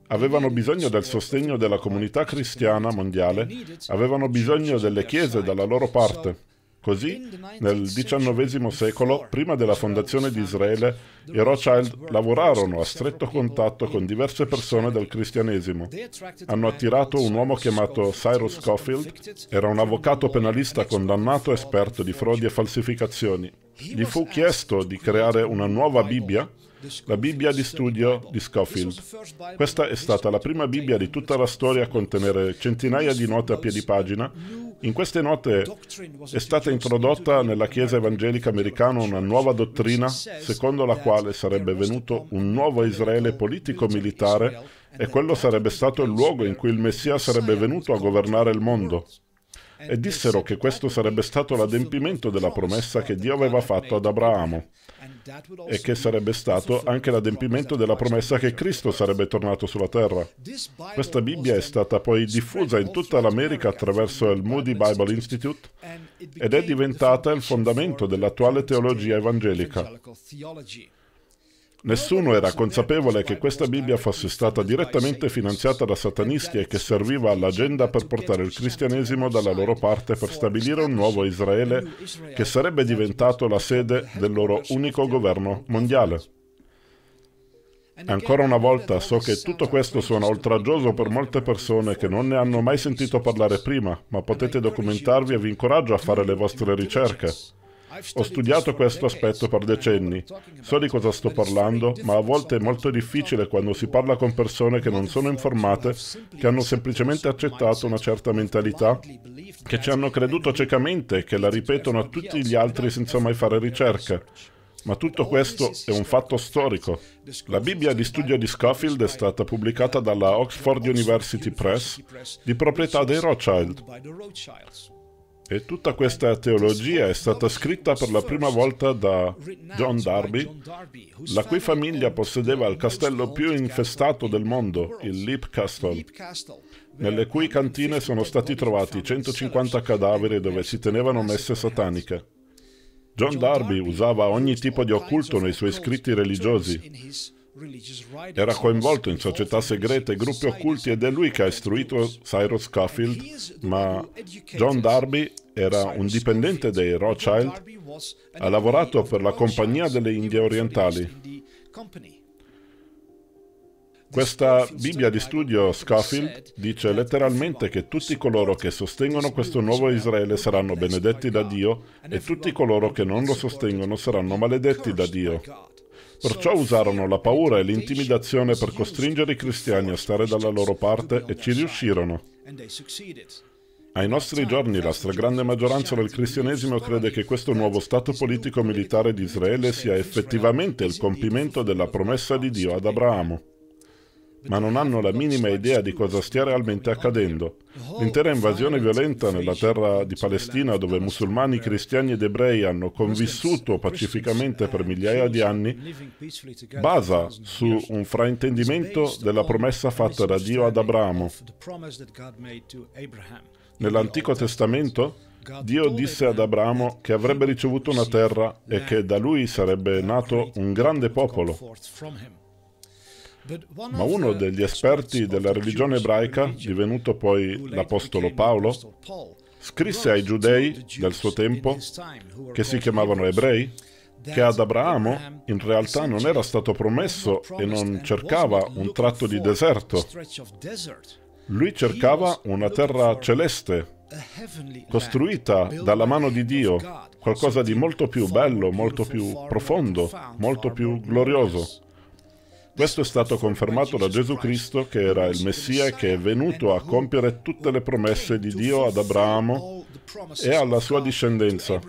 Avevano bisogno del sostegno della comunità cristiana mondiale, avevano bisogno delle chiese dalla loro parte. Così, nel XIX secolo, prima della fondazione di Israele, i Rothschild lavorarono a stretto contatto con diverse persone del cristianesimo. Hanno attirato un uomo chiamato Cyrus Schofield, era un avvocato penalista condannato esperto di frodi e falsificazioni. Gli fu chiesto di creare una nuova Bibbia la Bibbia di studio di Scofield. Questa è stata la prima Bibbia di tutta la storia a contenere centinaia di note a piedi pagina. In queste note è stata introdotta nella Chiesa evangelica americana una nuova dottrina secondo la quale sarebbe venuto un nuovo Israele politico-militare e quello sarebbe stato il luogo in cui il Messia sarebbe venuto a governare il mondo e dissero che questo sarebbe stato l'adempimento della promessa che Dio aveva fatto ad Abramo e che sarebbe stato anche l'adempimento della promessa che Cristo sarebbe tornato sulla terra. Questa Bibbia è stata poi diffusa in tutta l'America attraverso il Moody Bible Institute ed è diventata il fondamento dell'attuale teologia evangelica. Nessuno era consapevole che questa Bibbia fosse stata direttamente finanziata da satanisti e che serviva all'agenda per portare il cristianesimo dalla loro parte per stabilire un nuovo Israele che sarebbe diventato la sede del loro unico governo mondiale. Ancora una volta so che tutto questo suona oltraggioso per molte persone che non ne hanno mai sentito parlare prima, ma potete documentarvi e vi incoraggio a fare le vostre ricerche. Ho studiato questo aspetto per decenni, so di cosa sto parlando, ma a volte è molto difficile quando si parla con persone che non sono informate, che hanno semplicemente accettato una certa mentalità, che ci hanno creduto ciecamente e che la ripetono a tutti gli altri senza mai fare ricerca. Ma tutto questo è un fatto storico. La Bibbia di studio di Schofield è stata pubblicata dalla Oxford University Press di proprietà dei Rothschild. E tutta questa teologia è stata scritta per la prima volta da John Darby, la cui famiglia possedeva il castello più infestato del mondo, il Leap Castle, nelle cui cantine sono stati trovati 150 cadaveri dove si tenevano messe sataniche. John Darby usava ogni tipo di occulto nei suoi scritti religiosi era coinvolto in società segrete e gruppi occulti ed è lui che ha istruito Cyrus Scofield, ma John Darby era un dipendente dei Rothschild, ha lavorato per la Compagnia delle Indie Orientali. Questa Bibbia di studio Scofield dice letteralmente che tutti coloro che sostengono questo nuovo Israele saranno benedetti da Dio e tutti coloro che non lo sostengono saranno maledetti da Dio. Perciò usarono la paura e l'intimidazione per costringere i cristiani a stare dalla loro parte e ci riuscirono. Ai nostri giorni la stragrande maggioranza del cristianesimo crede che questo nuovo stato politico militare di Israele sia effettivamente il compimento della promessa di Dio ad Abramo ma non hanno la minima idea di cosa stia realmente accadendo. L'intera invasione violenta nella terra di Palestina, dove musulmani, cristiani ed ebrei hanno convissuto pacificamente per migliaia di anni, basa su un fraintendimento della promessa fatta da Dio ad Abramo. Nell'Antico Testamento Dio disse ad Abramo che avrebbe ricevuto una terra e che da lui sarebbe nato un grande popolo. Ma uno degli esperti della religione ebraica, divenuto poi l'Apostolo Paolo, scrisse ai giudei del suo tempo, che si chiamavano ebrei, che ad Abramo in realtà non era stato promesso e non cercava un tratto di deserto. Lui cercava una terra celeste, costruita dalla mano di Dio, qualcosa di molto più bello, molto più profondo, molto più glorioso. Questo è stato confermato da Gesù Cristo che era il Messia e che è venuto a compiere tutte le promesse di Dio ad Abramo e alla sua discendenza.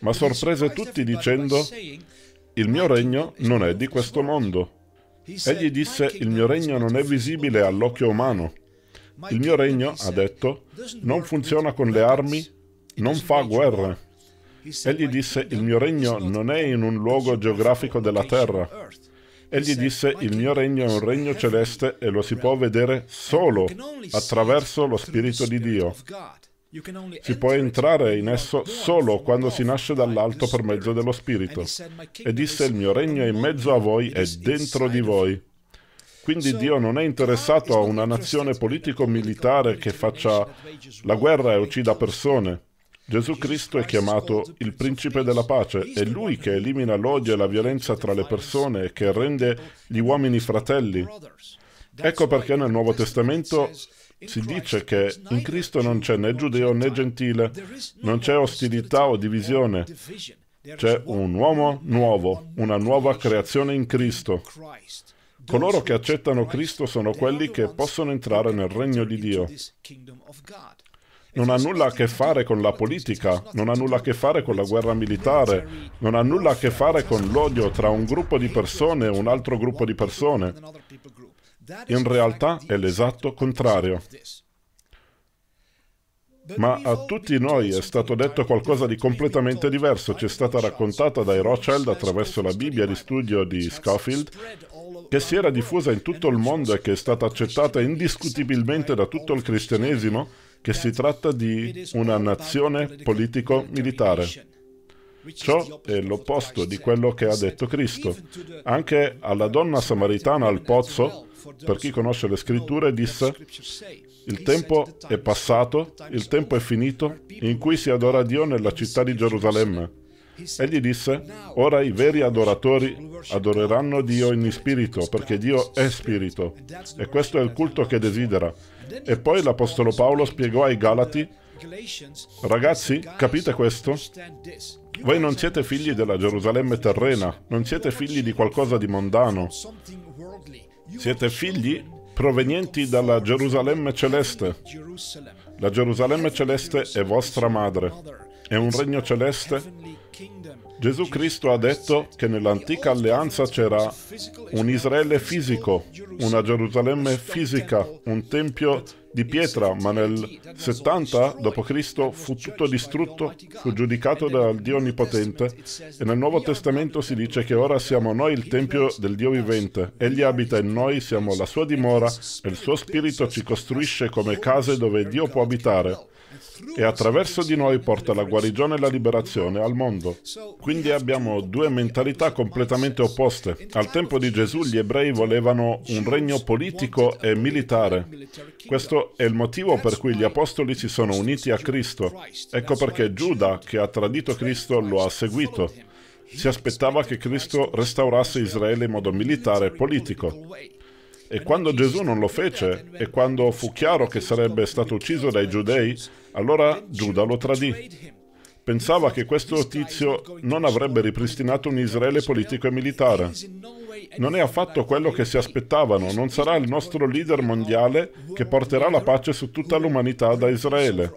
Ma sorprese tutti dicendo, il mio regno non è di questo mondo. Egli disse, il mio regno non è visibile all'occhio umano. Il mio regno, ha detto, non funziona con le armi, non fa guerre Egli disse, il mio regno non è in un luogo geografico della terra. Egli disse, il mio regno è un regno celeste e lo si può vedere solo attraverso lo Spirito di Dio. Si può entrare in esso solo quando si nasce dall'alto per mezzo dello Spirito. E disse, il mio regno è in mezzo a voi e dentro di voi. Quindi Dio non è interessato a una nazione politico-militare che faccia la guerra e uccida persone. Gesù Cristo è chiamato il principe della pace, è lui che elimina l'odio e la violenza tra le persone e che rende gli uomini fratelli. Ecco perché nel Nuovo Testamento si dice che in Cristo non c'è né giudeo né gentile, non c'è ostilità o divisione, c'è un uomo nuovo, una nuova creazione in Cristo. Coloro che accettano Cristo sono quelli che possono entrare nel regno di Dio non ha nulla a che fare con la politica, non ha nulla a che fare con la guerra militare, non ha nulla a che fare con l'odio tra un gruppo di persone e un altro gruppo di persone. In realtà è l'esatto contrario. Ma a tutti noi è stato detto qualcosa di completamente diverso, ci è stata raccontata dai Rothschild attraverso la Bibbia di studio di Schofield che si era diffusa in tutto il mondo e che è stata accettata indiscutibilmente da tutto il cristianesimo, che si tratta di una nazione politico-militare. Ciò è l'opposto di quello che ha detto Cristo. Anche alla donna samaritana al pozzo, per chi conosce le scritture, disse, il tempo è passato, il tempo è finito, in cui si adora Dio nella città di Gerusalemme. Egli disse, ora i veri adoratori adoreranno Dio in spirito, perché Dio è spirito, e questo è il culto che desidera. E poi l'Apostolo Paolo spiegò ai Galati, ragazzi, capite questo? Voi non siete figli della Gerusalemme terrena, non siete figli di qualcosa di mondano, siete figli provenienti dalla Gerusalemme celeste. La Gerusalemme celeste è vostra madre è un regno celeste? Gesù Cristo ha detto che nell'antica alleanza c'era un Israele fisico, una Gerusalemme fisica, un tempio di pietra, ma nel 70 d.C. fu tutto distrutto, fu giudicato dal Dio Onnipotente e nel Nuovo Testamento si dice che ora siamo noi il Tempio del Dio vivente, Egli abita in noi, siamo la sua dimora e il suo Spirito ci costruisce come case dove Dio può abitare e attraverso di noi porta la guarigione e la liberazione al mondo. Quindi abbiamo due mentalità completamente opposte. Al tempo di Gesù gli ebrei volevano un regno politico e militare. Questo è il motivo per cui gli apostoli si sono uniti a Cristo. Ecco perché Giuda, che ha tradito Cristo, lo ha seguito. Si aspettava che Cristo restaurasse Israele in modo militare e politico. E quando Gesù non lo fece, e quando fu chiaro che sarebbe stato ucciso dai giudei, allora Giuda lo tradì. Pensava che questo tizio non avrebbe ripristinato un Israele politico e militare. Non è affatto quello che si aspettavano, non sarà il nostro leader mondiale che porterà la pace su tutta l'umanità da Israele.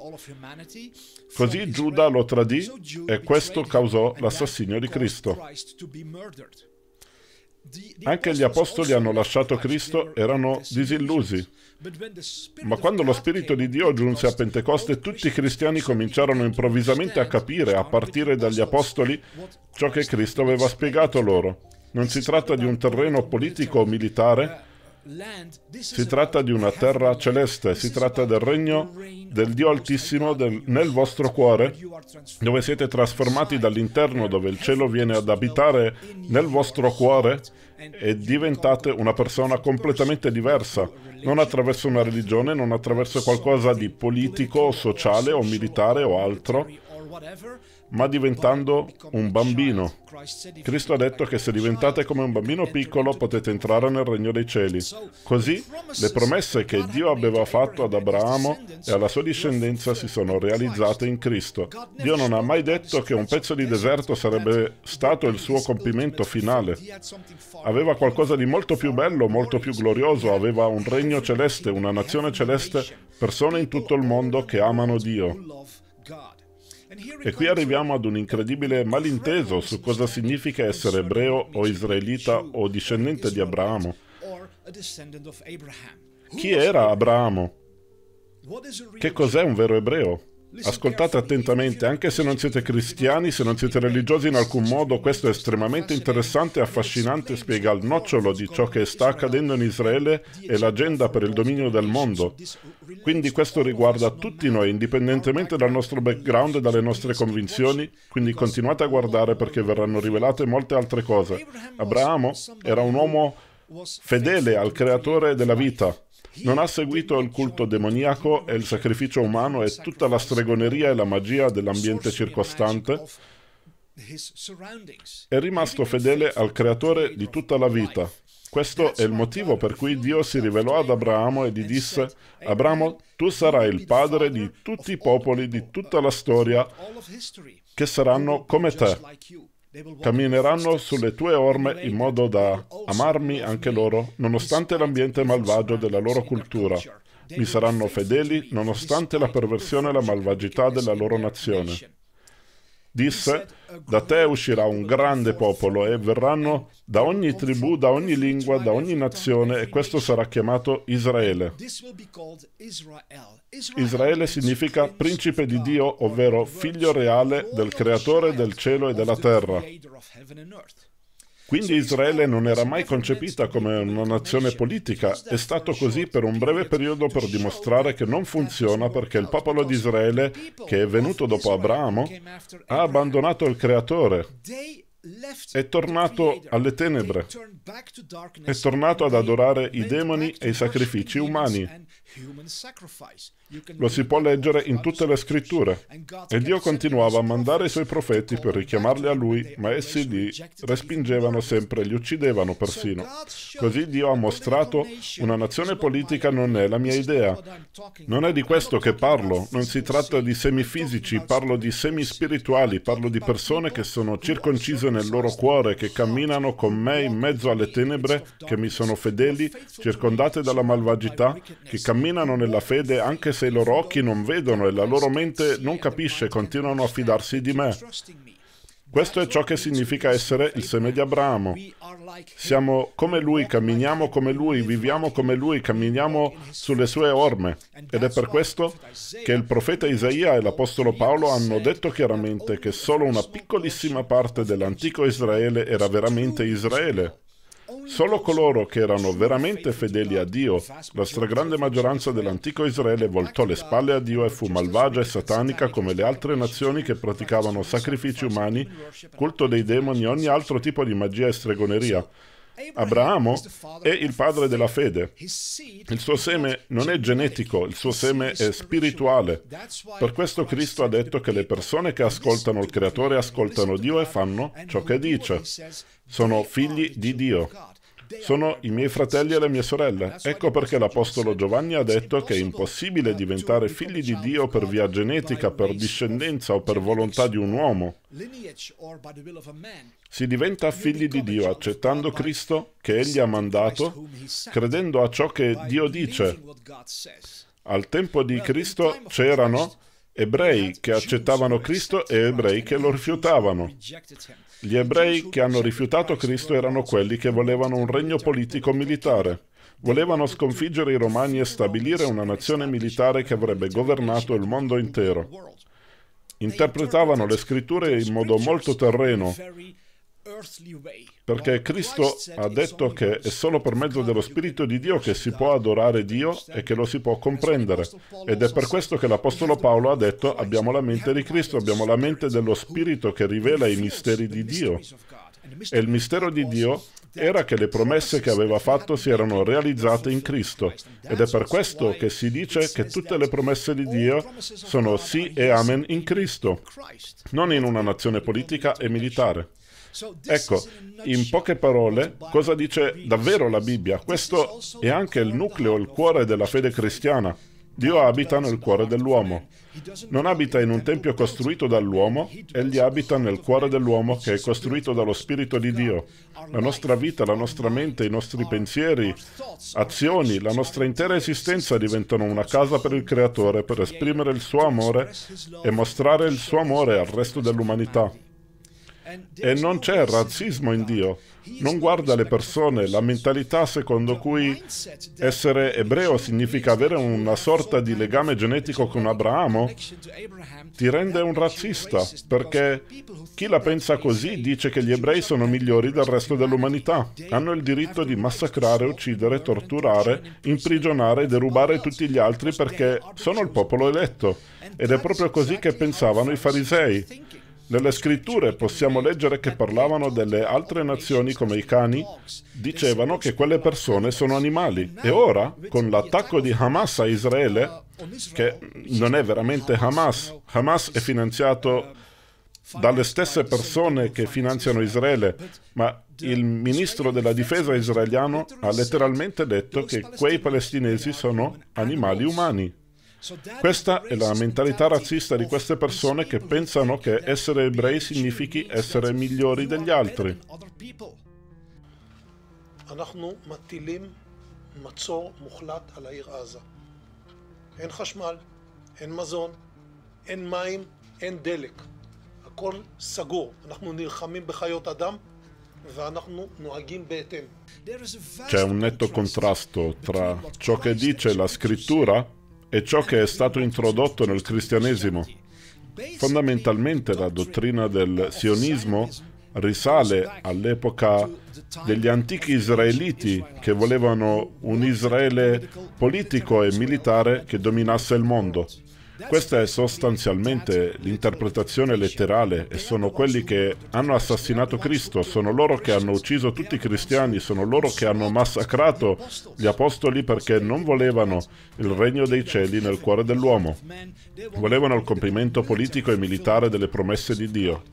Così Giuda lo tradì e questo causò l'assassinio di Cristo. Anche gli apostoli hanno lasciato Cristo, erano disillusi. Ma quando lo Spirito di Dio giunse a Pentecoste, tutti i cristiani cominciarono improvvisamente a capire, a partire dagli apostoli, ciò che Cristo aveva spiegato loro. Non si tratta di un terreno politico o militare, si tratta di una terra celeste, si tratta del regno del Dio Altissimo del, nel vostro cuore, dove siete trasformati dall'interno, dove il cielo viene ad abitare nel vostro cuore e diventate una persona completamente diversa, non attraverso una religione, non attraverso qualcosa di politico, sociale o militare o altro, ma diventando un bambino. Cristo ha detto che se diventate come un bambino piccolo potete entrare nel regno dei cieli. Così le promesse che Dio aveva fatto ad Abramo e alla sua discendenza si sono realizzate in Cristo. Dio non ha mai detto che un pezzo di deserto sarebbe stato il suo compimento finale. Aveva qualcosa di molto più bello, molto più glorioso, aveva un regno celeste, una nazione celeste, persone in tutto il mondo che amano Dio. E qui arriviamo ad un incredibile malinteso su cosa significa essere ebreo o israelita o discendente di Abramo. Chi era Abramo? Che cos'è un vero ebreo? Ascoltate attentamente, anche se non siete cristiani, se non siete religiosi in alcun modo, questo è estremamente interessante e affascinante, spiega il nocciolo di ciò che sta accadendo in Israele e l'agenda per il dominio del mondo. Quindi questo riguarda tutti noi, indipendentemente dal nostro background e dalle nostre convinzioni, quindi continuate a guardare perché verranno rivelate molte altre cose. Abramo era un uomo fedele al creatore della vita non ha seguito il culto demoniaco e il sacrificio umano e tutta la stregoneria e la magia dell'ambiente circostante. È rimasto fedele al creatore di tutta la vita. Questo è il motivo per cui Dio si rivelò ad Abramo e gli disse, Abramo, tu sarai il padre di tutti i popoli di tutta la storia che saranno come te. Cammineranno sulle tue orme in modo da amarmi anche loro, nonostante l'ambiente malvagio della loro cultura. Mi saranno fedeli, nonostante la perversione e la malvagità della loro nazione disse, da te uscirà un grande popolo e verranno da ogni tribù, da ogni lingua, da ogni nazione e questo sarà chiamato Israele. Israele significa principe di Dio, ovvero figlio reale del creatore del cielo e della terra. Quindi Israele non era mai concepita come una nazione politica, è stato così per un breve periodo per dimostrare che non funziona perché il popolo di Israele, che è venuto dopo Abramo, ha abbandonato il Creatore è tornato alle tenebre, è tornato ad adorare i demoni e i sacrifici umani. Lo si può leggere in tutte le scritture. E Dio continuava a mandare i suoi profeti per richiamarli a lui, ma essi li respingevano sempre, li uccidevano persino. Così Dio ha mostrato una nazione politica non è la mia idea. Non è di questo che parlo, non si tratta di semifisici, parlo di semispirituali, parlo di persone che sono circoncise nel loro cuore, che camminano con me in mezzo alle tenebre, che mi sono fedeli, circondate dalla malvagità, che camminano nella fede anche se se i loro occhi non vedono e la loro mente non capisce, continuano a fidarsi di me. Questo è ciò che significa essere il seme di Abramo. Siamo come lui, camminiamo come lui, viviamo come lui, camminiamo sulle sue orme. Ed è per questo che il profeta Isaia e l'apostolo Paolo hanno detto chiaramente che solo una piccolissima parte dell'antico Israele era veramente Israele. Solo coloro che erano veramente fedeli a Dio, la stragrande maggioranza dell'antico Israele voltò le spalle a Dio e fu malvagia e satanica come le altre nazioni che praticavano sacrifici umani, culto dei demoni e ogni altro tipo di magia e stregoneria. Abramo è il padre della fede. Il suo seme non è genetico, il suo seme è spirituale. Per questo Cristo ha detto che le persone che ascoltano il Creatore ascoltano Dio e fanno ciò che dice. Sono figli di Dio. Sono i miei fratelli e le mie sorelle. Ecco perché l'Apostolo Giovanni ha detto che è impossibile diventare figli di Dio per via genetica, per discendenza o per volontà di un uomo. Si diventa figli di Dio accettando Cristo che Egli ha mandato, credendo a ciò che Dio dice. Al tempo di Cristo c'erano ebrei che accettavano Cristo e ebrei che lo rifiutavano. Gli ebrei che hanno rifiutato Cristo erano quelli che volevano un regno politico-militare. Volevano sconfiggere i Romani e stabilire una nazione militare che avrebbe governato il mondo intero. Interpretavano le scritture in modo molto terreno, perché Cristo ha detto che è solo per mezzo dello Spirito di Dio che si può adorare Dio e che lo si può comprendere. Ed è per questo che l'Apostolo Paolo ha detto abbiamo la mente di Cristo, abbiamo la mente dello Spirito che rivela i misteri di Dio. E il mistero di Dio era che le promesse che aveva fatto si erano realizzate in Cristo. Ed è per questo che si dice che tutte le promesse di Dio sono sì e amen in Cristo, non in una nazione politica e militare. Ecco, in poche parole, cosa dice davvero la Bibbia? Questo è anche il nucleo, il cuore della fede cristiana. Dio abita nel cuore dell'uomo. Non abita in un tempio costruito dall'uomo, egli abita nel cuore dell'uomo che è costruito dallo Spirito di Dio. La nostra vita, la nostra mente, i nostri pensieri, azioni, la nostra intera esistenza diventano una casa per il Creatore per esprimere il suo amore e mostrare il suo amore al resto dell'umanità. E non c'è razzismo in Dio. Non guarda le persone, la mentalità secondo cui essere ebreo significa avere una sorta di legame genetico con Abramo ti rende un razzista, perché chi la pensa così dice che gli ebrei sono migliori del resto dell'umanità. Hanno il diritto di massacrare, uccidere, torturare, imprigionare e derubare tutti gli altri perché sono il popolo eletto. Ed è proprio così che pensavano i farisei. Nelle scritture possiamo leggere che parlavano delle altre nazioni come i cani, dicevano che quelle persone sono animali. E ora, con l'attacco di Hamas a Israele, che non è veramente Hamas, Hamas è finanziato dalle stesse persone che finanziano Israele, ma il ministro della difesa israeliano ha letteralmente detto che quei palestinesi sono animali umani. Questa è la mentalità razzista di queste persone che pensano che essere ebrei significhi essere migliori degli altri. C'è un netto contrasto tra ciò che dice la scrittura è ciò che è stato introdotto nel cristianesimo. Fondamentalmente la dottrina del sionismo risale all'epoca degli antichi israeliti che volevano un Israele politico e militare che dominasse il mondo. Questa è sostanzialmente l'interpretazione letterale e sono quelli che hanno assassinato Cristo, sono loro che hanno ucciso tutti i cristiani, sono loro che hanno massacrato gli apostoli perché non volevano il regno dei cieli nel cuore dell'uomo, volevano il compimento politico e militare delle promesse di Dio.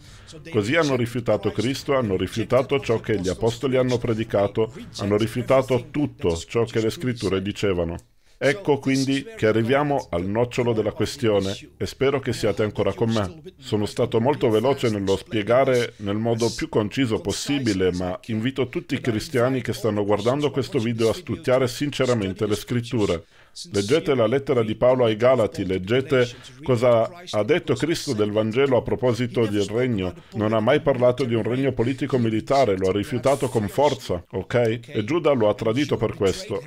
Così hanno rifiutato Cristo, hanno rifiutato ciò che gli apostoli hanno predicato, hanno rifiutato tutto ciò che le scritture dicevano. Ecco quindi che arriviamo al nocciolo della questione e spero che siate ancora con me. Sono stato molto veloce nello spiegare nel modo più conciso possibile, ma invito tutti i cristiani che stanno guardando questo video a studiare sinceramente le scritture. Leggete la lettera di Paolo ai Galati, leggete cosa ha detto Cristo del Vangelo a proposito del regno. Non ha mai parlato di un regno politico-militare, lo ha rifiutato con forza, ok? E Giuda lo ha tradito per questo.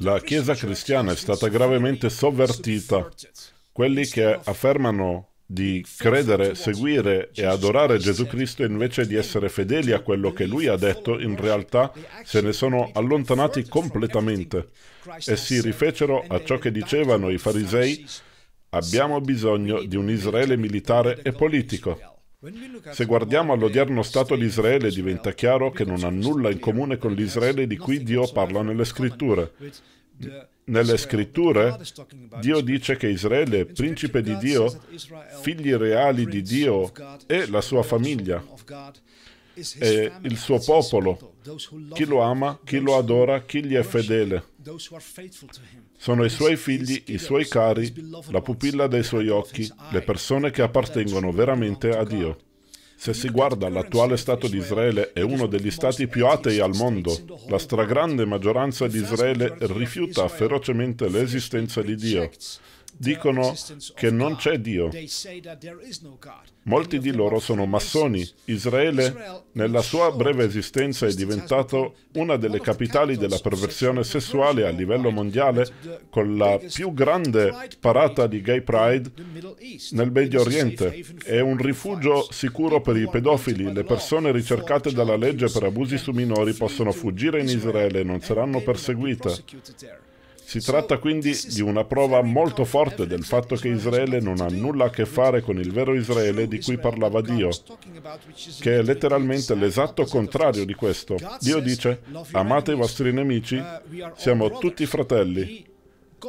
La Chiesa cristiana è stata gravemente sovvertita. Quelli che affermano di credere, seguire e adorare Gesù Cristo invece di essere fedeli a quello che lui ha detto, in realtà se ne sono allontanati completamente e si rifecero a ciò che dicevano i farisei, abbiamo bisogno di un Israele militare e politico. Se guardiamo all'odierno Stato di Israele diventa chiaro che non ha nulla in comune con l'Israele di cui Dio parla nelle scritture. Nelle scritture Dio dice che Israele, principe di Dio, figli reali di Dio e la sua famiglia e il suo popolo, chi lo ama, chi lo adora, chi gli è fedele. Sono i suoi figli, i suoi cari, la pupilla dei suoi occhi, le persone che appartengono veramente a Dio. Se si guarda l'attuale Stato di Israele è uno degli stati più atei al mondo. La stragrande maggioranza di Israele rifiuta ferocemente l'esistenza di Dio dicono che non c'è Dio. Molti di loro sono massoni. Israele, nella sua breve esistenza, è diventato una delle capitali della perversione sessuale a livello mondiale, con la più grande parata di gay pride nel Medio Oriente. È un rifugio sicuro per i pedofili. Le persone ricercate dalla legge per abusi su minori possono fuggire in Israele e non saranno perseguite. Si tratta quindi di una prova molto forte del fatto che Israele non ha nulla a che fare con il vero Israele di cui parlava Dio, che è letteralmente l'esatto contrario di questo. Dio dice, amate i vostri nemici, eh, siamo tutti fratelli.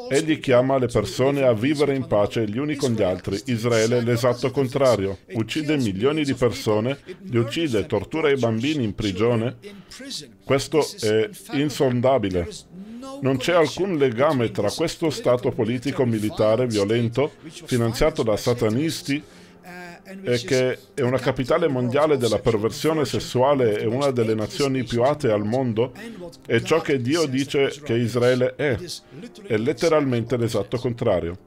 Egli chiama le persone a vivere in pace gli uni con gli altri. Israele è l'esatto contrario. Uccide milioni di persone, li uccide, tortura i bambini in prigione. Questo è insondabile. Non c'è alcun legame tra questo stato politico militare violento, finanziato da satanisti, è che è una capitale mondiale della perversione sessuale e una delle nazioni più atee al mondo, è ciò che Dio dice che Israele è, è letteralmente l'esatto contrario.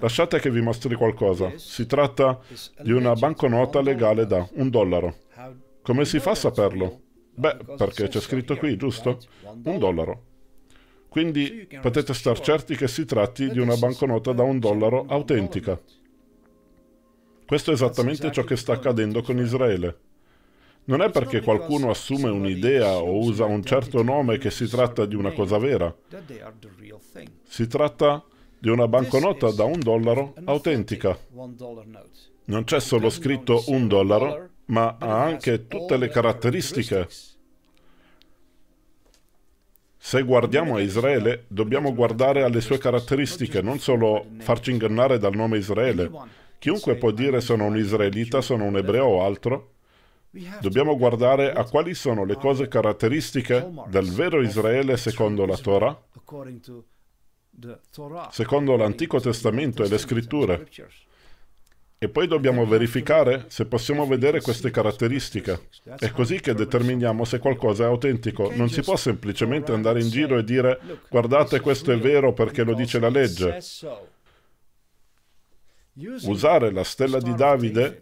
Lasciate che vi mostri qualcosa. Si tratta di una banconota legale da un dollaro. Come si fa a saperlo? Beh, perché c'è scritto qui, giusto? Un dollaro. Quindi potete star certi che si tratti di una banconota da un dollaro autentica. Questo è esattamente ciò che sta accadendo con Israele. Non è perché qualcuno assume un'idea o usa un certo nome che si tratta di una cosa vera. Si tratta di una banconota da un dollaro autentica. Non c'è solo scritto un dollaro, ma ha anche tutte le caratteristiche. Se guardiamo a Israele, dobbiamo guardare alle sue caratteristiche, non solo farci ingannare dal nome Israele. Chiunque può dire sono un israelita, sono un ebreo o altro. Dobbiamo guardare a quali sono le cose caratteristiche del vero Israele secondo la Torah, secondo l'Antico Testamento e le scritture. E poi dobbiamo verificare se possiamo vedere queste caratteristiche. È così che determiniamo se qualcosa è autentico. Non si può semplicemente andare in giro e dire guardate questo è vero perché lo dice la legge. Usare la stella di Davide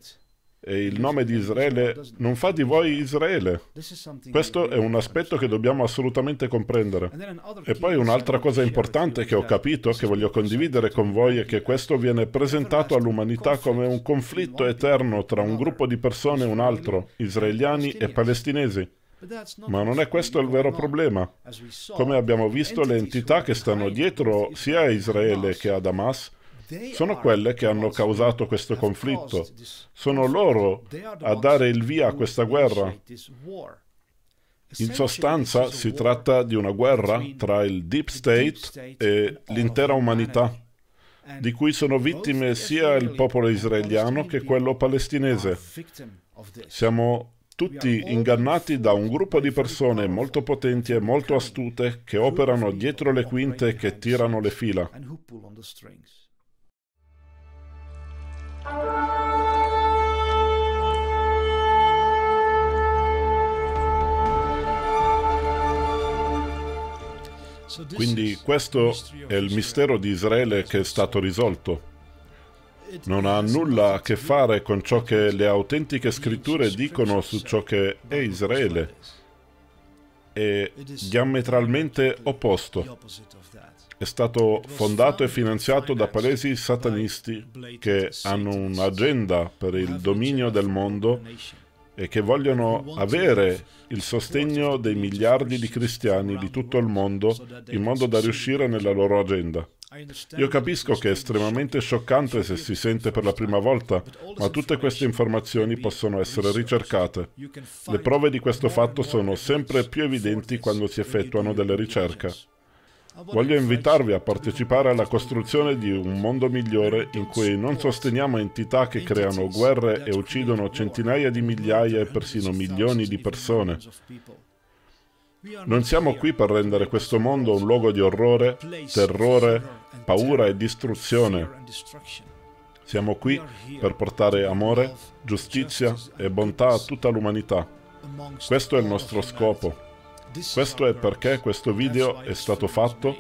e il nome di Israele non fa di voi Israele. Questo è un aspetto che dobbiamo assolutamente comprendere. E poi un'altra cosa importante che ho capito, che voglio condividere con voi, è che questo viene presentato all'umanità come un conflitto eterno tra un gruppo di persone e un altro, israeliani e palestinesi. Ma non è questo il vero problema. Come abbiamo visto, le entità che stanno dietro sia a Israele che a Damas sono quelle che hanno causato questo conflitto. Sono loro a dare il via a questa guerra. In sostanza si tratta di una guerra tra il Deep State e l'intera umanità, di cui sono vittime sia il popolo israeliano che quello palestinese. Siamo tutti ingannati da un gruppo di persone molto potenti e molto astute che operano dietro le quinte e che tirano le fila. Quindi questo è il mistero di Israele che è stato risolto. Non ha nulla a che fare con ciò che le autentiche scritture dicono su ciò che è Israele. È diametralmente opposto è stato fondato e finanziato da paesi satanisti che hanno un'agenda per il dominio del mondo e che vogliono avere il sostegno dei miliardi di cristiani di tutto il mondo in modo da riuscire nella loro agenda. Io capisco che è estremamente scioccante se si sente per la prima volta, ma tutte queste informazioni possono essere ricercate. Le prove di questo fatto sono sempre più evidenti quando si effettuano delle ricerche. Voglio invitarvi a partecipare alla costruzione di un mondo migliore in cui non sosteniamo entità che creano guerre e uccidono centinaia di migliaia e persino milioni di persone. Non siamo qui per rendere questo mondo un luogo di orrore, terrore, paura e distruzione. Siamo qui per portare amore, giustizia e bontà a tutta l'umanità. Questo è il nostro scopo. Questo è perché questo video è stato fatto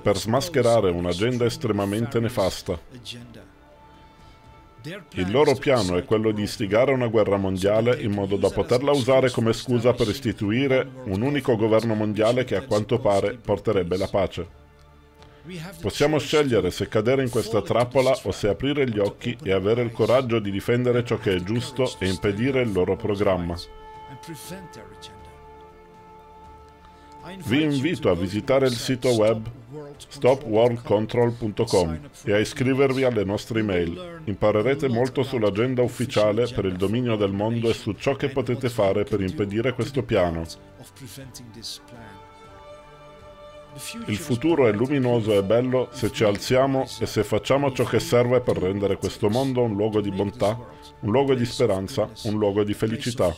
per smascherare un'agenda estremamente nefasta. Il loro piano è quello di istigare una guerra mondiale in modo da poterla usare come scusa per istituire un unico governo mondiale che a quanto pare porterebbe la pace. Possiamo scegliere se cadere in questa trappola o se aprire gli occhi e avere il coraggio di difendere ciò che è giusto e impedire il loro programma. Vi invito a visitare il sito web stopworldcontrol.com e a iscrivervi alle nostre email. Imparerete molto sull'agenda ufficiale per il dominio del mondo e su ciò che potete fare per impedire questo piano. Il futuro è luminoso e bello se ci alziamo e se facciamo ciò che serve per rendere questo mondo un luogo di bontà, un luogo di speranza, un luogo di felicità.